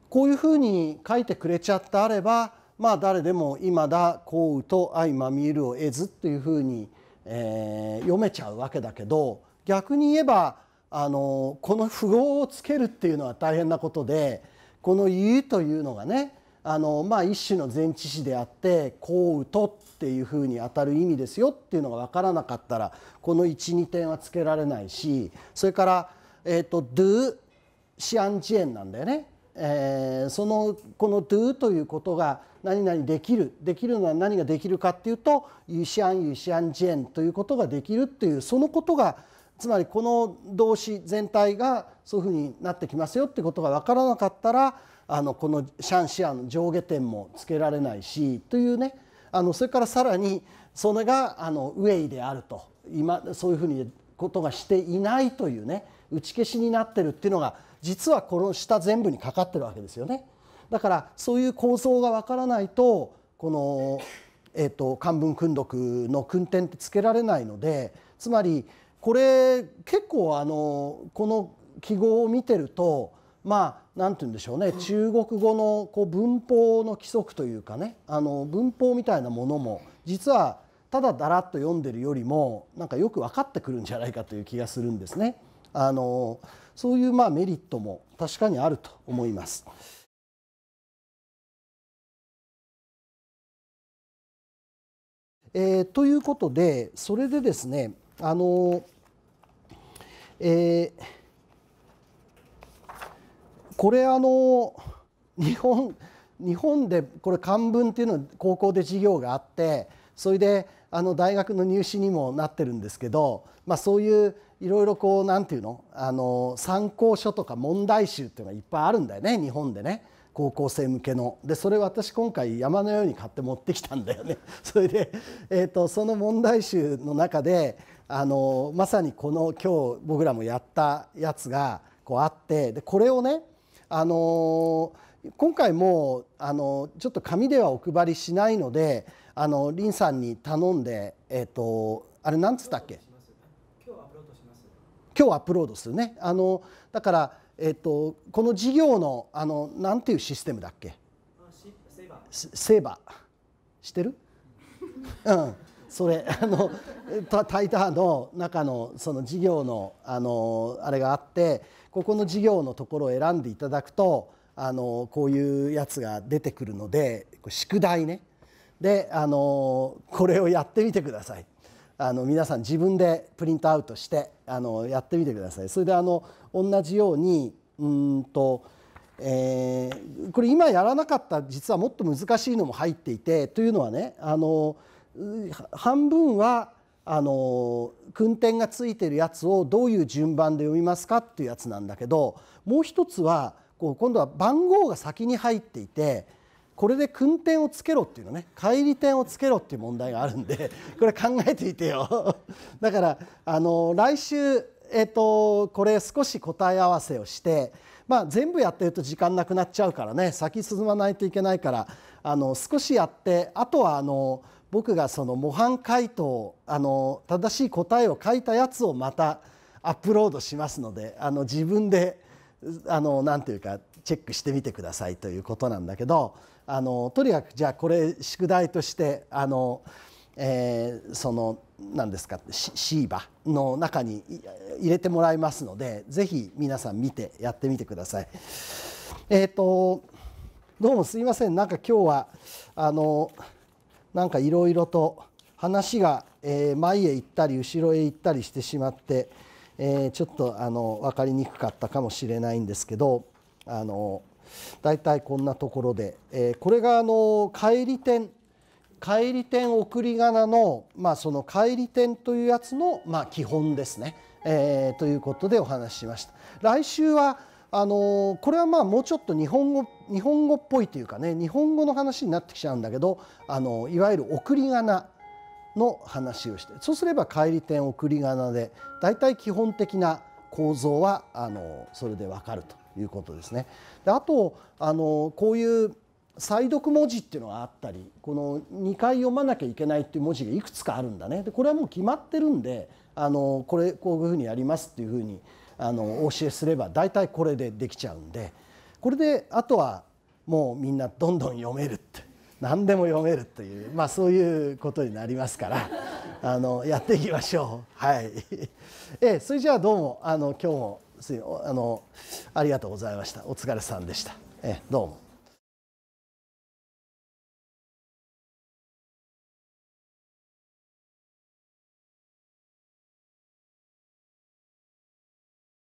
こういうふうに書いてくれちゃってあればまあ誰でも今だ幸うと相まみえるを得ずというふうに、えー、読めちゃうわけだけど逆に言えばあのこの符号をつけるっていうのは大変なことでこの「ゆ」というのがねあのまあ、一種の前置詞であって「ううと」っていうふうに当たる意味ですよっていうのが分からなかったらこの12点はつけられないしそれから「えーと、ドゥ」シアンチエンなんだよね。えー、そのこの「do」ということが何々できるできるのは何ができるかっていうと「ゆシアンゆシアンジェン」ということができるっていうそのことがつまりこの動詞全体がそういうふうになってきますよってことが分からなかったら「あのこのシャンシアの上下点もつけられないしというねあのそれからさらにそれがあのウェイであると今そういうふうにことがしていないというね打ち消しになってるっていうのが実はこの下全部にかかってるわけですよね。だからそういう構造がわからないとこの、えーと、漢文訓読の訓点ってつけられないのでつまりこれ結構あのこの記号を見てるとまあなんて言うんでしょうね中国語のこう文法の規則というかねあの文法みたいなものも実はただだらっと読んでるよりもなんかよく分かってくるんじゃないかという気がするんですね。あのそういうまあメリットも確かにあると思います。えー、ということでそれでですねあの、えーこれあの日本日本でこれ漢文っていうのは高校で授業があってそれであの大学の入試にもなってるんですけど、まあ、そういういろいろこう何て言うのあの参考書とか問題集っていうのがいっぱいあるんだよね日本でね高校生向けの。でそれ私今回山のように買って持ってきたんだよね。それで、えーと、とその問題集の中であのまさにこの今日僕らもやったやつがこうあってでこれをねあの今回もあのちょっと紙ではお配りしないのであのリンさんに頼んでえっ、ー、とあれなんつったっけ今日アップロードするねあのだからえっ、ー、とこの事業のあのなんていうシステムだっけセーバー知ってるうんそれあのタイターの中のその事業のあのあれがあってここの事業のところを選んでいただくとあのこういうやつが出てくるので宿題ねであのこれをやってみてくださいあの皆さん自分でプリントアウトしてあのやってみてくださいそれであの同じようにうんと、えー、これ今やらなかった実はもっと難しいのも入っていてというのはねあの半分はあの訓点がついてるやつをどういう順番で読みますかっていうやつなんだけどもう一つはこう今度は番号が先に入っていてこれで訓点をつけろっていうのね乖離点をつけろっていう問題があるんで これ考えていてよ だからあの来週えっとこれ少し答え合わせをしてまあ全部やってると時間なくなっちゃうからね先進まないといけないからあの少しやってあとはあの。僕がその模範解答あの正しい答えを書いたやつをまたアップロードしますのであの自分で何て言うかチェックしてみてくださいということなんだけどあのとにかくじゃあこれ宿題としてあの、えー、その何ですかシーバの中に入れてもらいますのでぜひ皆さん見てやってみてください。えっ、ー、とどうもすいませんなんか今日はあのなんかいろいろと話が、え前へ行ったり後ろへ行ったりしてしまって、えちょっとあの分かりにくかったかもしれないんですけどあの大体こんなところで、えこれがあの帰り点帰り点送り仮名の,、まあその帰り点というやつの、まあ、基本ですね、えということでお話ししました。来週はあのこれはまあもうちょっと日本語日本語っぽいというかね日本語の話になってきちゃうんだけどあのいわゆる送り仮名の話をしてそうすれば返り点送り仮名で大体基本的な構造はあのそれでわかるということですね。であとあのこういう再読文字っていうのがあったりこの2回読まなきゃいけないっていう文字がいくつかあるんだねでこれはもう決まってるんであのこれこういうふうにやりますっていうふうにあのお教えすれば大体これでできちゃうんでこれであとはもうみんなどんどん読めるって 何でも読めるという、まあ、そういうことになりますから あのやっていきましょう。はい、えそれじゃあどうもあの今日もあのありがとうございましたお疲れさんでした。えどうも